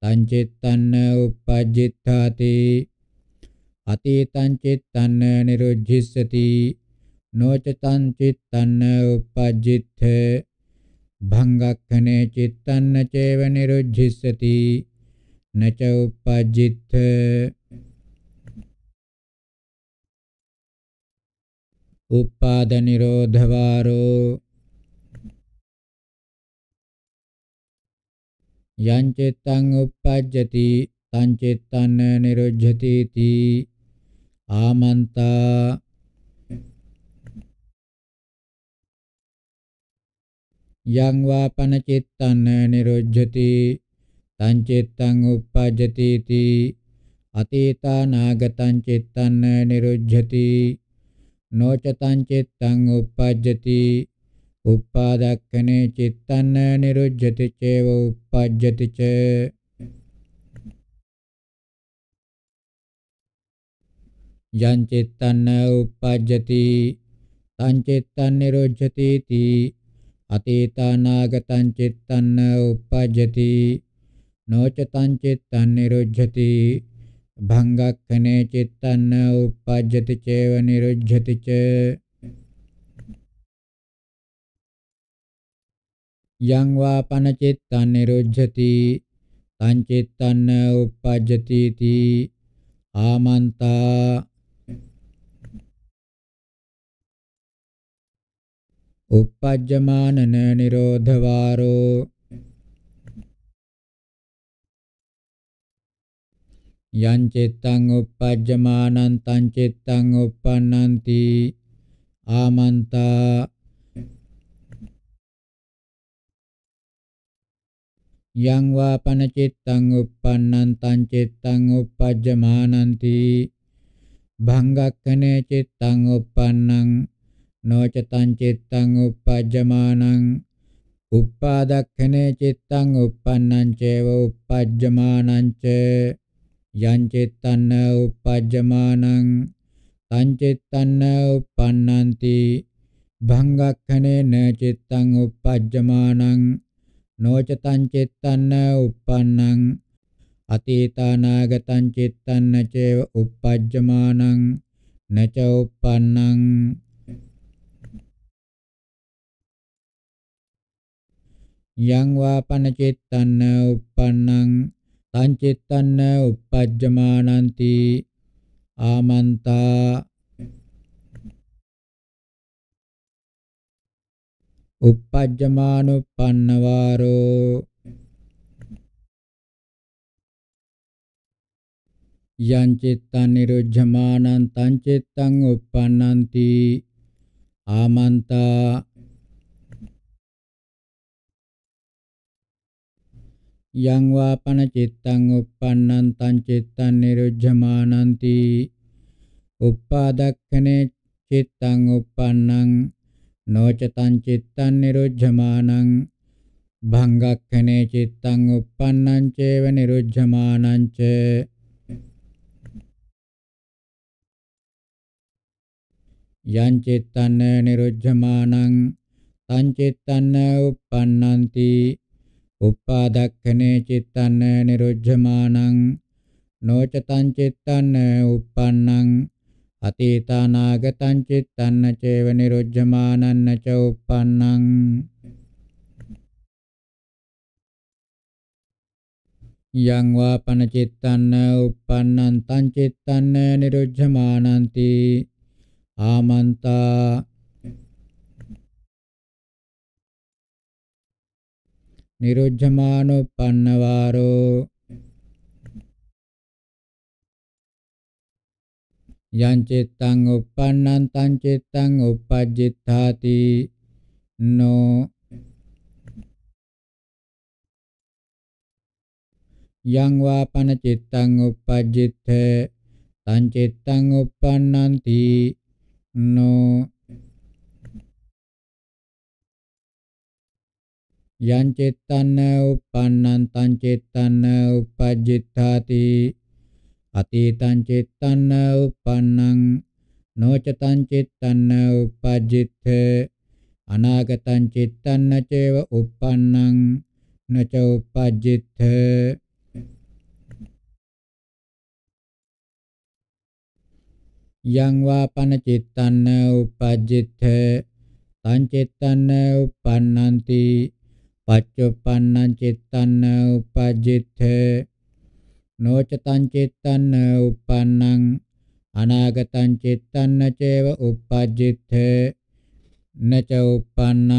තං චිත්තං uppajjitthati අතීතං චිත්තං නිරුද්ධිස්සති නොච තං චිත්තං uppajjitth භංගක්ඛනේ චිත්තං චේව නිරුද්ධිස්සති නච uppajjitth උපාද නිරෝධ වාරෝ යං චිත්තං uppajjati තං චිත්තං නිරුද්ධති තී ආමන්තා යං වාපන චිත්තං නිරුද්ධති තං චිත්තං uppajjati තී අතීතා නාගතං චිත්තං නිරුද්ධති නොච තං චිත්තං uppajjati උපාදක්කනේ චිත්තන්න නිරුජ්ජති චේව uppajjati ච යං චිත්තන්න uppajjati තං චිත්තං නිරුජ්ජති තී අතීතානාගතං චිත්තන්න uppajjati නොච තං චිත්තං නිරුජ්ජති භංගක්ඛනේ චිත්තන්න uppajjati චේව නිරුජ්ජති ච යං වා පනචිත්තං නිරුජ්ජති තං චිත්තං උප්පජ්ජති තී ආමන්තා uppajjamanana nirodhavaro යං චිත්තං uppajjamanam තං චිත්තං uppannanti ආමන්තා යං වාපන චිත්තං uppannam tan cittaṃ uppajjamananti භංගක්ඛනේ චිත්තං uppannam නොච tan cittaṃ uppajjamanan uppādakkhනේ චිත්තං uppannam ceva uppajjamanan ce යං චිත්තං uppajjamanan tan cittaṃ uppannanti භංගක්ඛනේ න චිත්තං uppajjamanan නොචතං චිත්තන්න uppannං අතීතානාගතං චිත්තන්න චේව uppajjamaනං නච uppannං යං වාපන චිත්තන්න uppannං තං චිත්තන්න uppajjamaනಂತಿ ආමන්තා uppajjamanuppannavaro යං චිත්තං නිරුද්ධමානං තං චිත්තං uppannanti ආමන්තා යං වාපන චිත්තං uppannanං තං චිත්තං නිරුද්ධමානಂತಿ uppādakkhane චිත්තං uppannanං නොචතං චිත්තං නිරුද්ධමානං භංගක්ඛනේ චිත්තං uppannං චේව නිරුද්ධමානං ච යං චිත්තං නිරුද්ධමානං තං චිත්තං uppannanti uppādakkhනේ චිත්තං නිරුද්ධමානං නොචතං චිත්තං uppannං අතීතානාගතං චිත්තං චේව නිරුද්ධමානං ච උප්පන්නං යං වා පනචිත්තං උප්පන්නං තං චිත්තං නිරුද්ධමානන්ති ආමන්තා නිරුද්ධමානොප්පන්න වාරෝ යං චිත්තං uppannam tan cittang uppajjitthati no yang vāpana cittaṃ uppajjithe taṃ cittaṃ uppannanti no yang cittaṃ uppannaṃ taṃ cittaṃ uppajjitthāti අතීතං චිත්තං උප්පන්නං නොචතං චිත්තං උපජ්ජිත අනාගතං චිත්තං චේව උප්පන්නං නච උපජ්ජිත යං වාපන චිත්තං උපජ්ජිත තං චිත්තං උප්පන්නන්ති පච්චුප්පන්නං චිත්තං උපජ්ජිත නොචතං චිත්තං උප්පන්නං අනාගතං චිත්තං චේව uppajjitte නච uppannං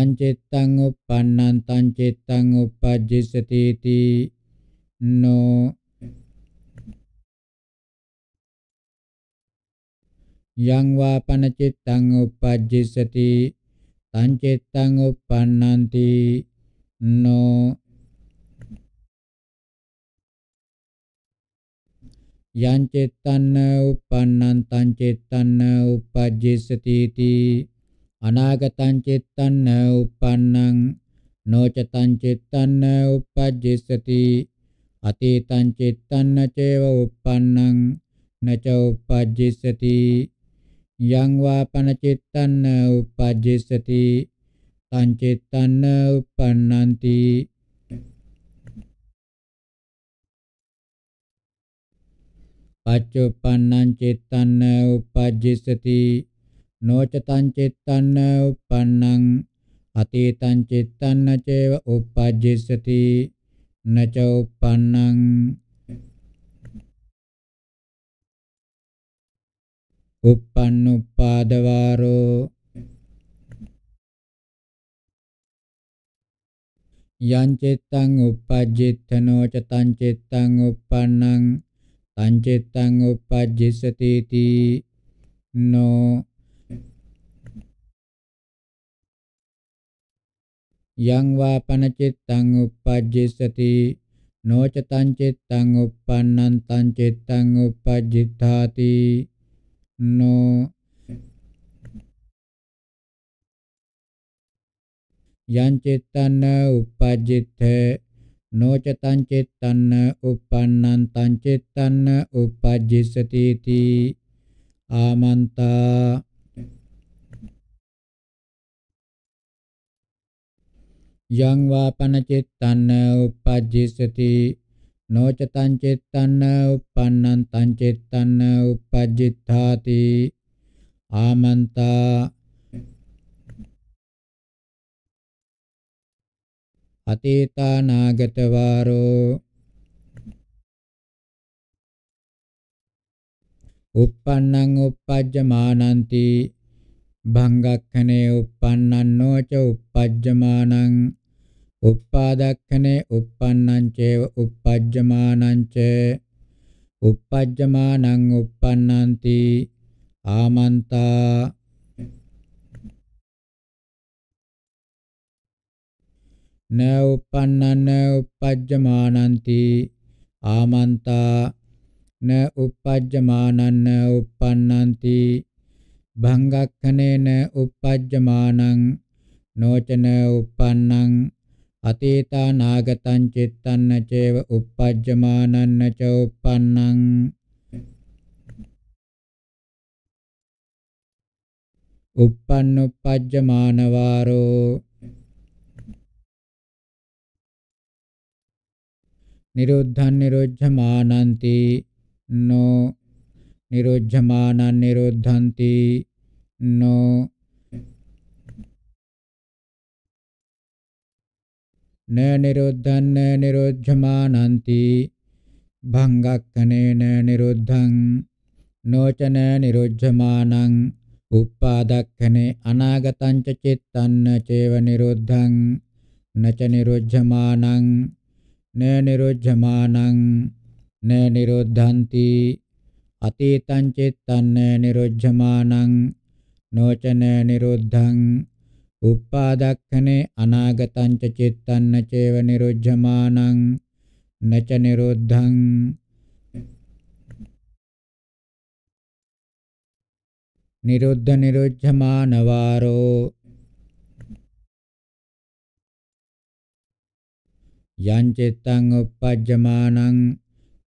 යං චිත්තං uppannං තං චිත්තං uppajjissati ති නෝ යං වාපන චිත්තං uppajjissati සංචෙත්තං uppannanti no යං චෙත්තන්න uppannන් තං චෙත්තන්න uppajjessati iti අනාගතං චෙත්තන්න uppannං නොච තං චෙත්තන්න uppajjessati අතීතං චෙත්තන්න චේව uppannං නච uppajjessati යං වාපන චිත්තන්න උපජ්ජසති තං චිත්තන්න උපන්නන්ති පච්චුප්පන්නං චිත්තන්න උපජ්ජසති නොච තං චිත්තන්න උපන්නං අතීතං චිත්තන්න චේව උපජ්ජසති නච උපන්නං uppannuppadavaro යංචෙත්තං uppajjitthano ca tancettan uppannaṃ tancettan uppajjissati iti no යං වාපනචිත්තං uppajjissati no ca tancettan uppannaṃ tancettan uppajjitthāti no යං චිත්තන්න උපජ්ජිත නොච තං චිත්තන්න uppannන් තං චිත්තන්න uppajjissati ti ආමන්තා යං වාපන චිත්තන්න uppajjissati නොචතං චිත්තං uppannං තං චිත්තං uppajjitthāti ආමන්තා අතීතානාගත වාරෝ uppannං uppajjamaananti භංගක්ඛනේ uppannන්නෝච uppajjamaanං උප්පාදක්ඛනේ uppannං චේව uppajjamaනං ච uppajjamaනං uppannanti ආමන්තා න uppannanන uppajjamaනanti ආමන්තා න uppajjamaනන්න uppannanti භංගක්ඛනේන uppajjamaනං නොචන uppannං අතීතානාගතං චිත්තං චේව uppajjamanං ච uppannං uppannupajjamanavaro නිරුද්ධං නිරුද්ධමානන්ති නෝ නිරුද්ධමානං නිරුද්ධಂತಿ නෝ න නිරුද්ධං න නිරුද්ධමානಂತಿ භංගක්ඛනේන නිරුද්ධං නොචන නිරුද්ධමානං උප්පාදක්ඛනේ අනාගතං ච චිත්තං චේව නිරුද්ධං නච නිරුද්ධමානං න නිරුද්ධමානං න නිරුද්ධಂತಿ අතීතං චිත්තං නිරුද්ධමානං නොචන නිරුද්ධං උපාදක්ඛනේ අනාගතං ච චිත්තං චේව නිරුද්ධමානං නච නිරුද්ධං නිරුද්ධ නිරුද්ධමානවාරෝ යං චිත්තං uppajjamanan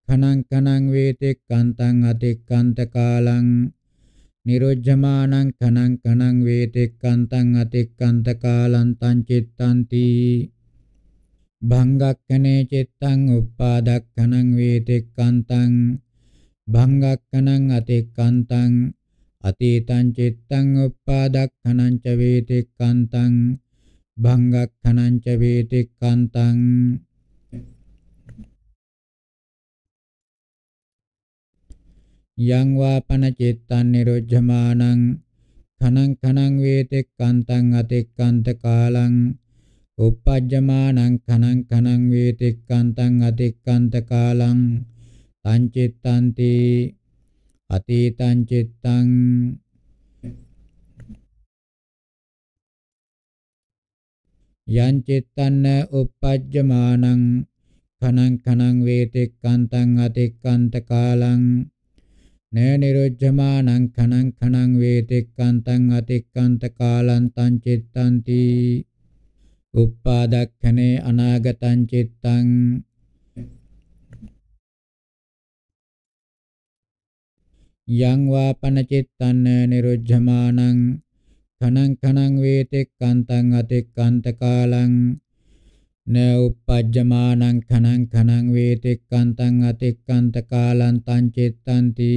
කනං කනං වේතෙක්කන්තං අතික්කන්ත කාලං නිරුජ්ජමානං ඛනං ඛනං වේතෙක්කන්තං අතික්කන්ත කාලන්තං චිත්තන්ති භංගක්ඛනේ චිත්තං උප්පාදක්ඛනං වේතෙක්කන්තං භංගක්ඛනං අතික්කන්තං අතීතං චිත්තං උප්පාදක්ඛනං ච වේතෙක්කන්තං භංගක්ඛනං ච වේතෙක්කන්තං යං වාපන චිත්තං නිරොජ්ජමානං ඛනං ඛනං වේතෙක්කන්තං අතෙක්කන්ත කාලං uppajjamanan khanan khanan vetikkantan atikkanta kalang tancittanti atitan cittan yan cittanna uppajjamanan khanan khanan vetikkantan atikkanta kalang න නිරුජ්ජමානං ඛනං ඛනං වේතික්කන්තං අතික්කන්ත කාලන්තං චිත්තන්ති උප්පාදක්ඛනේ අනාගතං චිත්තං යං වාපන චිත්තං නිරුජ්ජමානං ඛනං ඛනං වේතික්කන්තං අතික්කන්ත කාලං න උපජ්ජමානං ඛනං ඛනං වේතික්කන්තං අතික්කන්ත කාලං තං චිත්තන්ති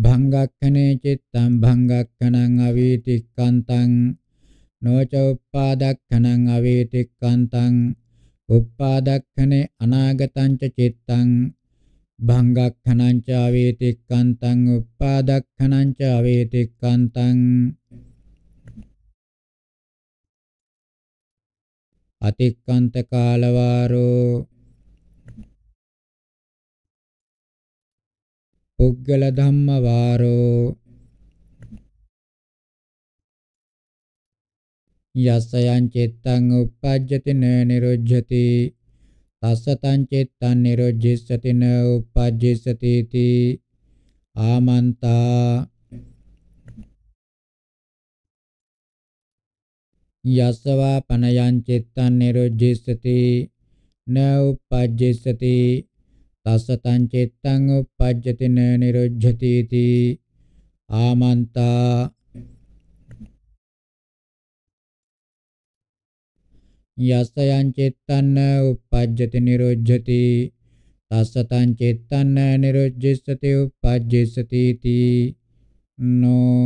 භංගක්ඛනේ චිත්තං භංගක්ඛනං අවීතික්කන්තං නොච උප්පාදක්ඛනං අවීතික්කන්තං උප්පාදක්ඛනේ අනාගතං ච චිත්තං භංගක්ඛනං ච අවීතික්කන්තං උප්පාදක්ඛනං ච අවීතික්කන්තං අතික්කන්ත කාලවාරෝ පුද්ගල ධම්ම වාරෝ යස්සයන් චිත්තං uppajjati na niruddhati තස්සතං චිත්තං නිරොජ්ජිස්සති න uppajjissati ති ආමන්තා යස්සවා පනයන් චිත්තං නිරොජ්ජිස්සති න uppajjissati තස්සතං චිත්තං uppajjati නිරොජ්ජති ති ආමන්තා යස්සයන් චිත්තං uppajjati නිරොජ්ජති තස්සතං චිත්තං නිරොජ්ජසති uppajjissati ති නෝ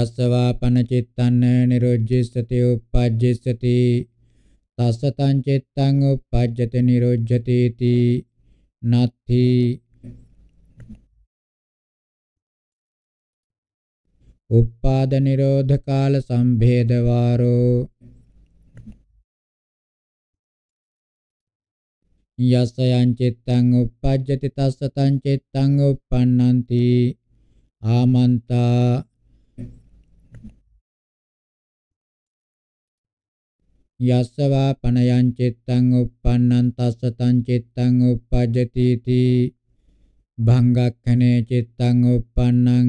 යස්සවා පන චිත්තං නිරොජ්ජසති uppajjissati තස්සතං චිත්තං uppajjate niruddhati iti නත්ථි උපාද නිරෝධ කාල සම්භේද වාරෝ යස්සයන් චිත්තං uppajjati තස්සතං චිත්තං uppannanti ආමන්තා යස්සවා පනයං චිත්තං uppannං තස්සතං චිත්තං uppajjati ති භංගක්ඛනේ චිත්තං uppannං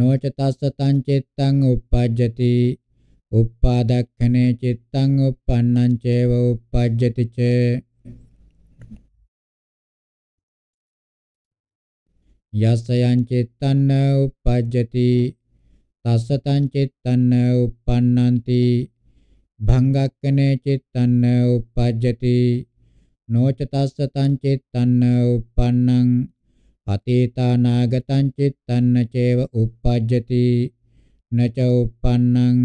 නොච තස්සතං චිත්තං uppajjati uppādakkhane cittaṃ uppannaṃ ceva uppajjati ce yasayaṃ cittaṃ na uppajjati tassataṃ cittaṃ na uppannanti භංගක්කනේ චිත්තන්න uppajjati නොච තස්ස තං චිත්තන්න uppannං අතීතානාගතං චිත්තන්න චේව uppajjati නච uppannං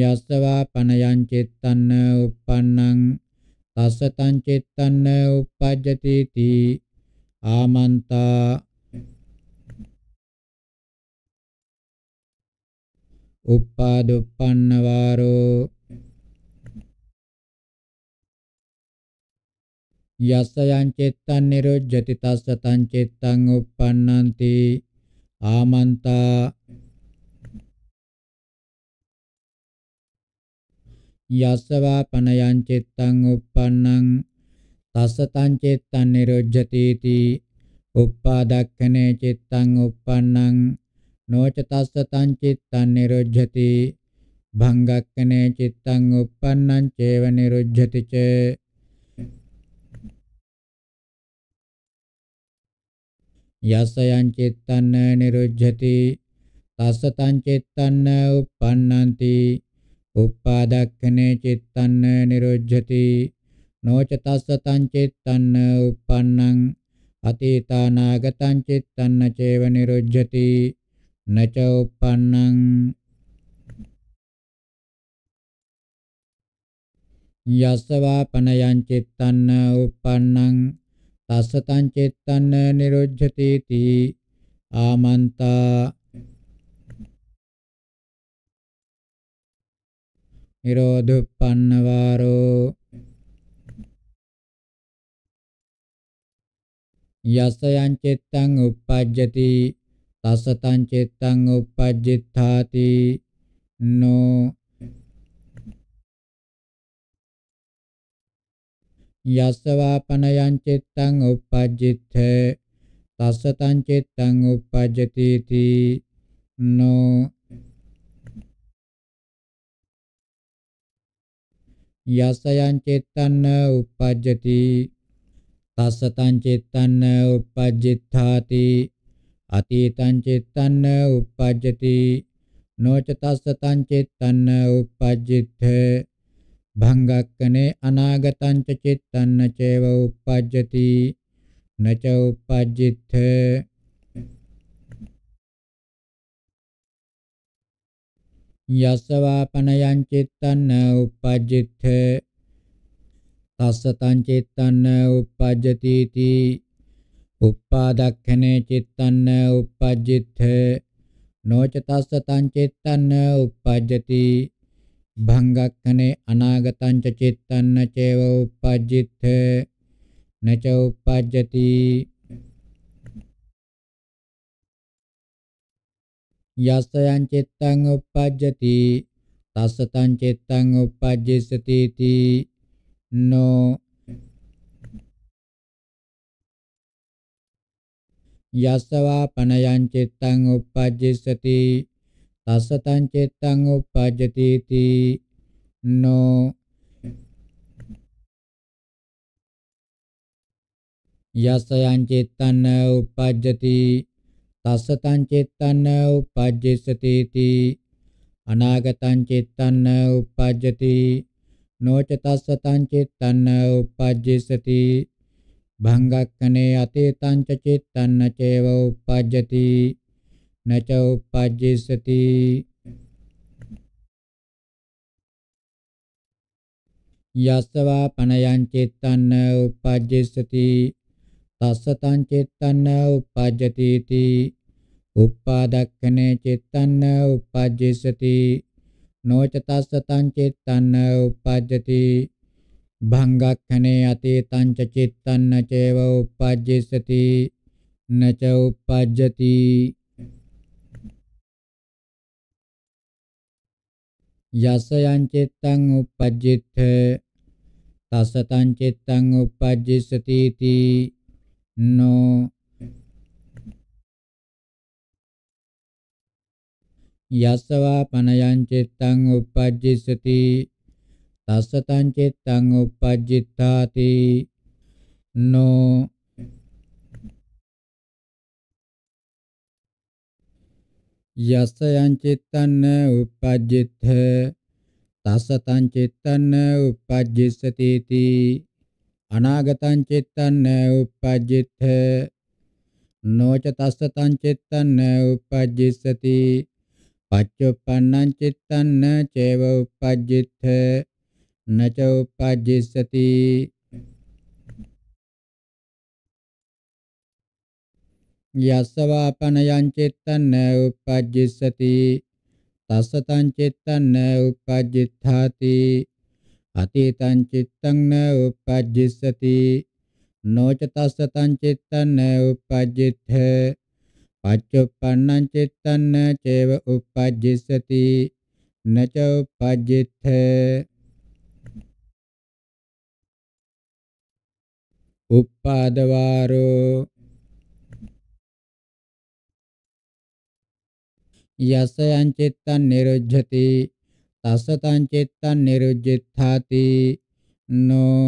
යස්සවා පනයං චිත්තන්න uppannං තස්ස තං චිත්තන්න uppajjati ති ආමන්තා uppāduppanna vāro යස්සයන් චෙත්තං නිරුජ්ජති තස්ස තං චෙත්තං uppannanti ආමන්තා යස්සවා පනයන් චෙත්තං uppannං තස්ස තං චෙත්තං නිරුජ්ජති ති uppādakkhane චෙත්තං uppannං නොච තස්ස තං චිත්තං නිරුද්ධති භංගක්කනේ චිත්තං uppannං චේව නිරුද්ධති ච යස්සයං චිත්තං නිරුද්ධති තස්ස තං චිත්තං uppannanti uppādakkhane cittaṃ niruddhati noca tassa taṃ cittaṃ uppannaṃ atītānāgataṃ cittaṃ ceva niruddhati නච උප්පන්නං යස්සවා පනයං චිත්තන්න උප්පන්නං තස්ස තං චිත්තන්න නිරුද්ධති තී ආමන්තා නිරෝධුප්පන්න වාරෝ යස්සයන් චිත්තං uppajjati තසතං චිත්තං uppajjitthāti no යස්සවාපනයං චිත්තං uppajjitth තස්සතං චිත්තං uppajjati ti no යස්සයන් චිත්තන්න uppajjati තස්සතං චිත්තන්න uppajjitthāti අතීතං චිත්තං උප්පජ්ජති නොච තස්ස තං චිත්තං උප්පජ්ජිත භංගක්කනේ අනාගතං ච චිත්තං චේව උප්පජ්ජති නච උප්පජ්ජිත යස්සවාපනයං චිත්තං උප්පජ්ජිත තස්ස තං චිත්තං උප්පජ්ජති තී uppadakkane cittanna uppajjithe නොච තස්ස තං චිත්තන්න uppajjati භංගක්ඛනේ අනාගතං ච චිත්තන්න චේව uppajjitte නච uppajjati යස්සයන් චිත්තං uppajjati තස්ස තං චිත්තං uppajjissati තී නෝ යස්සවා පනයං චිත්තං uppajjissati තස්සතං චිත්තං uppajjati ති නෝ යස්සයන් චිත්තං uppajjati තස්සතං චිත්තං uppajjissati ති අනාගතං චිත්තං uppajjati නොච තස්සතං චිත්තං uppajjissati භංගක්ඛනේ අතේතං චිත්තං චේව උපජ්ජති නච උපජ්ජිසති යස්සවා පනයං චිත්තං උපජ්ජිසති තස්සතං චිත්තං උපජ්ජති ති උපාදක්ඛනේ චිත්තං උපජ්ජිසති නොච තස්සතං චිත්තං උපජ්ජති භංගක්ඛනේ අතීතං චිත්තං නචේව uppajjissati නච uppajjati යසයන් චිත්තං uppajjitt තසතං චිත්තං uppajjissati ති නෝ යසවා පනයන් චිත්තං uppajjissati තස්සතං චිත්තං uppajjittāti නෝ යස්සයං චිත්තන්න uppajjith තස්සතං චිත්තන්න uppajjissati ති අනාගතං චිත්තන්න uppajjith නොච තස්සතං චිත්තන්න uppajjissati පච්චුප්පන්නං චිත්තන්න චේව uppajjith न च उपजिष्यति यस्वापनयं चित्तन्न उपजिष्यति तस्सतं चित्तन्न उपजित्थाति अतीतं चित्तं न उपजिष्यति नो च तस्सतं चित्तन्न उपजित्थ पच्युपन्नं चित्तन्न चैव उपजिष्यति न च उपजित्थ උප්පාදවාරෝ යසයං චිත්තං නිරුද්ධති තසතං චිත්තං නිරුද්ධාති නෝ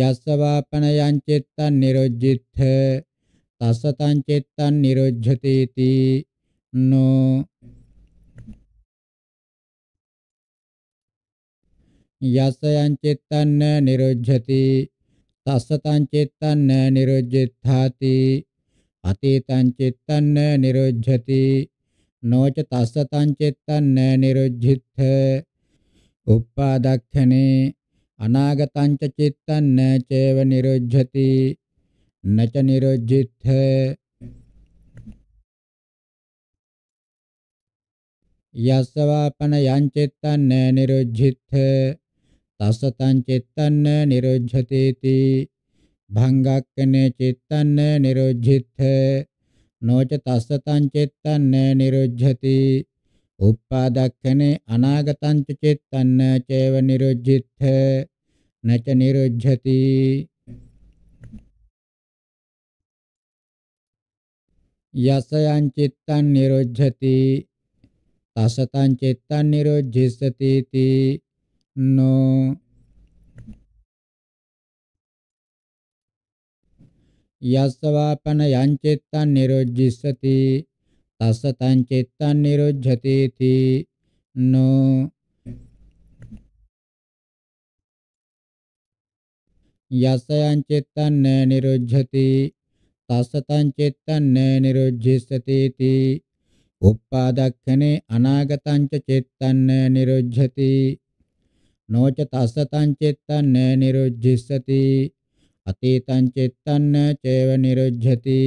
යස්සවාපනයං චිත්තං නිරුද්ධිත්ථ තසතං චිත්තං නිරුද්ධති තී නෝ यासयांचेत्तान्न निरुज्झति तासतांचेत्तान्न निरुज्जित्थाति अतीतांचेत्तान्न निरुज्झति नोच तासतांचेत्तान्न निरुज्झित्थ उपादाख्यने अनागतांच चेत्तान्न चैव निरुज्झति न च निरुज्झित्थ यासवापनयांचेत्तान्न निरुज्झित्थ असतं चित्तन्न निरुज्झतीति भङ्गाक्कने चित्तन्न निरुज्झिथ नो च तस्सतं चित्तन्न निरुज्झति उपादक्खने अनागतं चित्तन्न चैव निरुज्झिथ न च निरुज्झति यस्यां चित्तं निरुज्झति तस्सतं නො යස්සවාපන යංචෙත්තං නිරොජ්ජිස්සති තස්ස තං චෙත්තං නිරොජ්ජති තී නො යසයං චෙත්තං න නිරොජ්ජති තස්ස තං චෙත්තං න නිරොජ්ජිස්සති තී උප්පාදක්ඛනේ අනාගතං චෙත්තං න නිරොජ්ජති නොච තස්සතං චෙත්තං නිරුද්ධිස්සති අතීතං චෙත්තං චේව නිරුද්ධති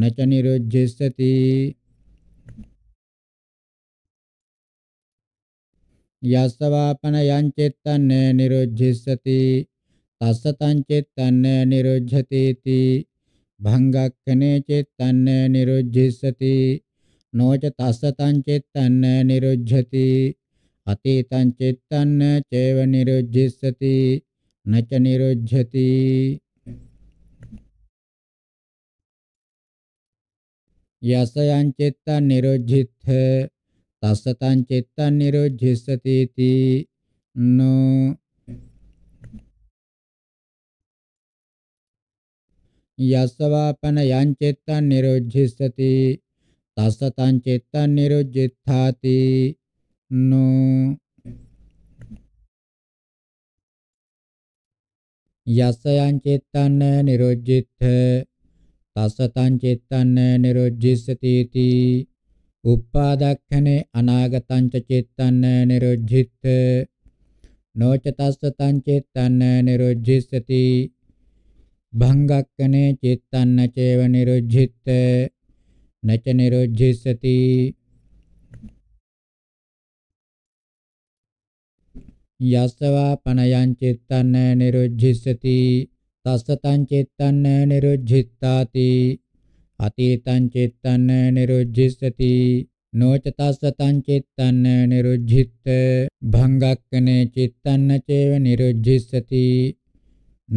නච නිරුද්ධිස්සති යස්සවාපන යං චෙත්තං නිරුද්ධිස්සති තස්සතං චෙත්තං නිරුද්ධති භංගක්ඛනේ චෙත්තං නිරුද්ධිස්සති නොච තස්සතං චෙත්තං නිරුද්ධති අතීතං චිත්තං චේව නිරුජ්ජිස්සති නච නිරුජ්ජති යසයං චිත්තං නිරුජ්ජිත්ථ තස්සතං චිත්තං නිරුජ්ජිස්සති තී නෝ යස්සවාපන යං චිත්තං නිරුජ්ජිස්සති තස්සතං චිත්තං නිරුජ්ජිත්ථාති නෝ යසයං චිත්තන්න නිරොජ්ජිත්ථ තසතං චිත්තන්න නිරොජ්ජිස්සතිති උපාදක්ඛනේ අනාගතං චිත්තන්න නිරොජ්ජිත්ථ නොච තස්සතං චිත්තන්න නිරොජ්ජිස්සති භංගක්ඛනේ චිත්තන්න චේව නිරොජ්ජිත්ථ නච නිරොජ්ජිස්සති යස්සවා පනයං චිත්තං නිරුද්ධිස්සති තස්සතං චිත්තං නිරුද්ධිත්තාති අතීතං චිත්තං නිරුද්ධිස්සති නොච තස්සතං චිත්තං නිරුද්ධිත් භංගක්කනේ චිත්තං චේව නිරුද්ධිස්සති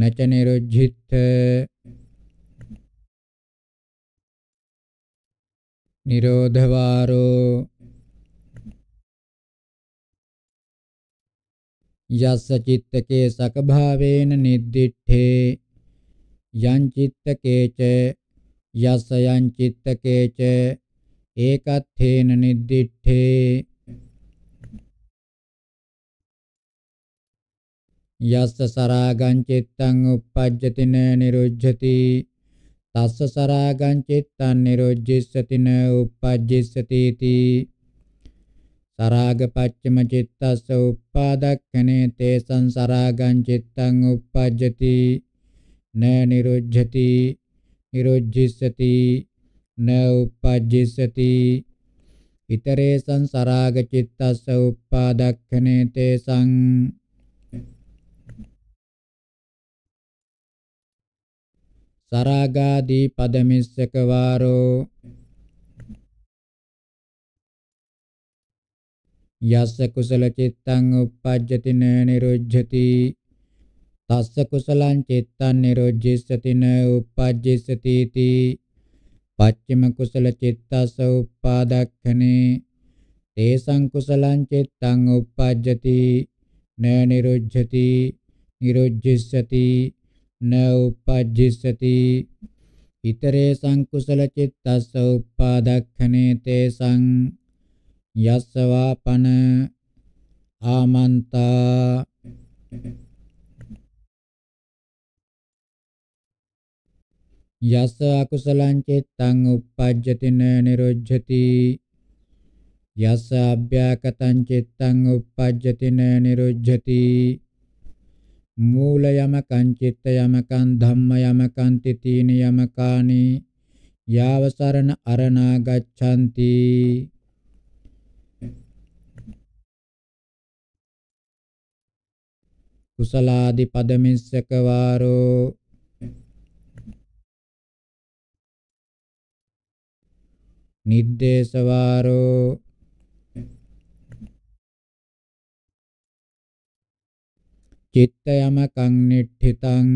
නච නිරුද්ධිත් නිරෝධ වාරෝ යස්ස චිත්තකේ සකභාවේන නිද්දිඨේ යං චිත්තකේච යස්ස යං චිත්තකේච ඒකත්ථේන නිද්දිඨේ යස්ස සරාගං චිත්තං uppajjatin niruddhati තස්ස සරාගං චිත්තං නිරුද්ධිස්සතින uppajjissati සරාගපච්චම චිත්තස්ස උප්පාදක්ඛනේ තේසං සරාගං චිත්තං උප්පජ්ජති න නිරුජ්ජති නිරුජ්ජිස්සති න උප්පජ්ජිස්සති ිතරේසං සරාග චිත්තස්ස උප්පාදක්ඛනේ තේසං සරාගාදී පදමිස්සක වාරෝ යස්ස කුසල චිත්තං uppajjati න නිරුජ්ජති තස්ස කුසලං චිත්තං නිරුජ්ජිස්සති න uppajjissati ති පච්චම කුසල චිත්තස්ස uppadakkhane තේසං කුසලං චිත්තං uppajjati න නිරුජ්ජති නිරුජ්ජිස්සති න uppajjissati ඉතරේ සංකුසල චිත්තස්ස uppadakkhane තේසං යස්සවාපන ආමන්තා යස අකුසලං චිත්තං uppajjatin niruddhati යස අභ්‍යකතං චිත්තං uppajjatin niruddhati මූල යමකං චිත්ත යමකං ධම්ම යමකං තිතීන යමකානි යාව සරණ අරණා ගච්ඡanti කුසලාදි පදමිස්සක වාරෝ නිද්දේශ වාරෝ චිත්ත යමකං නිට්ඨිතං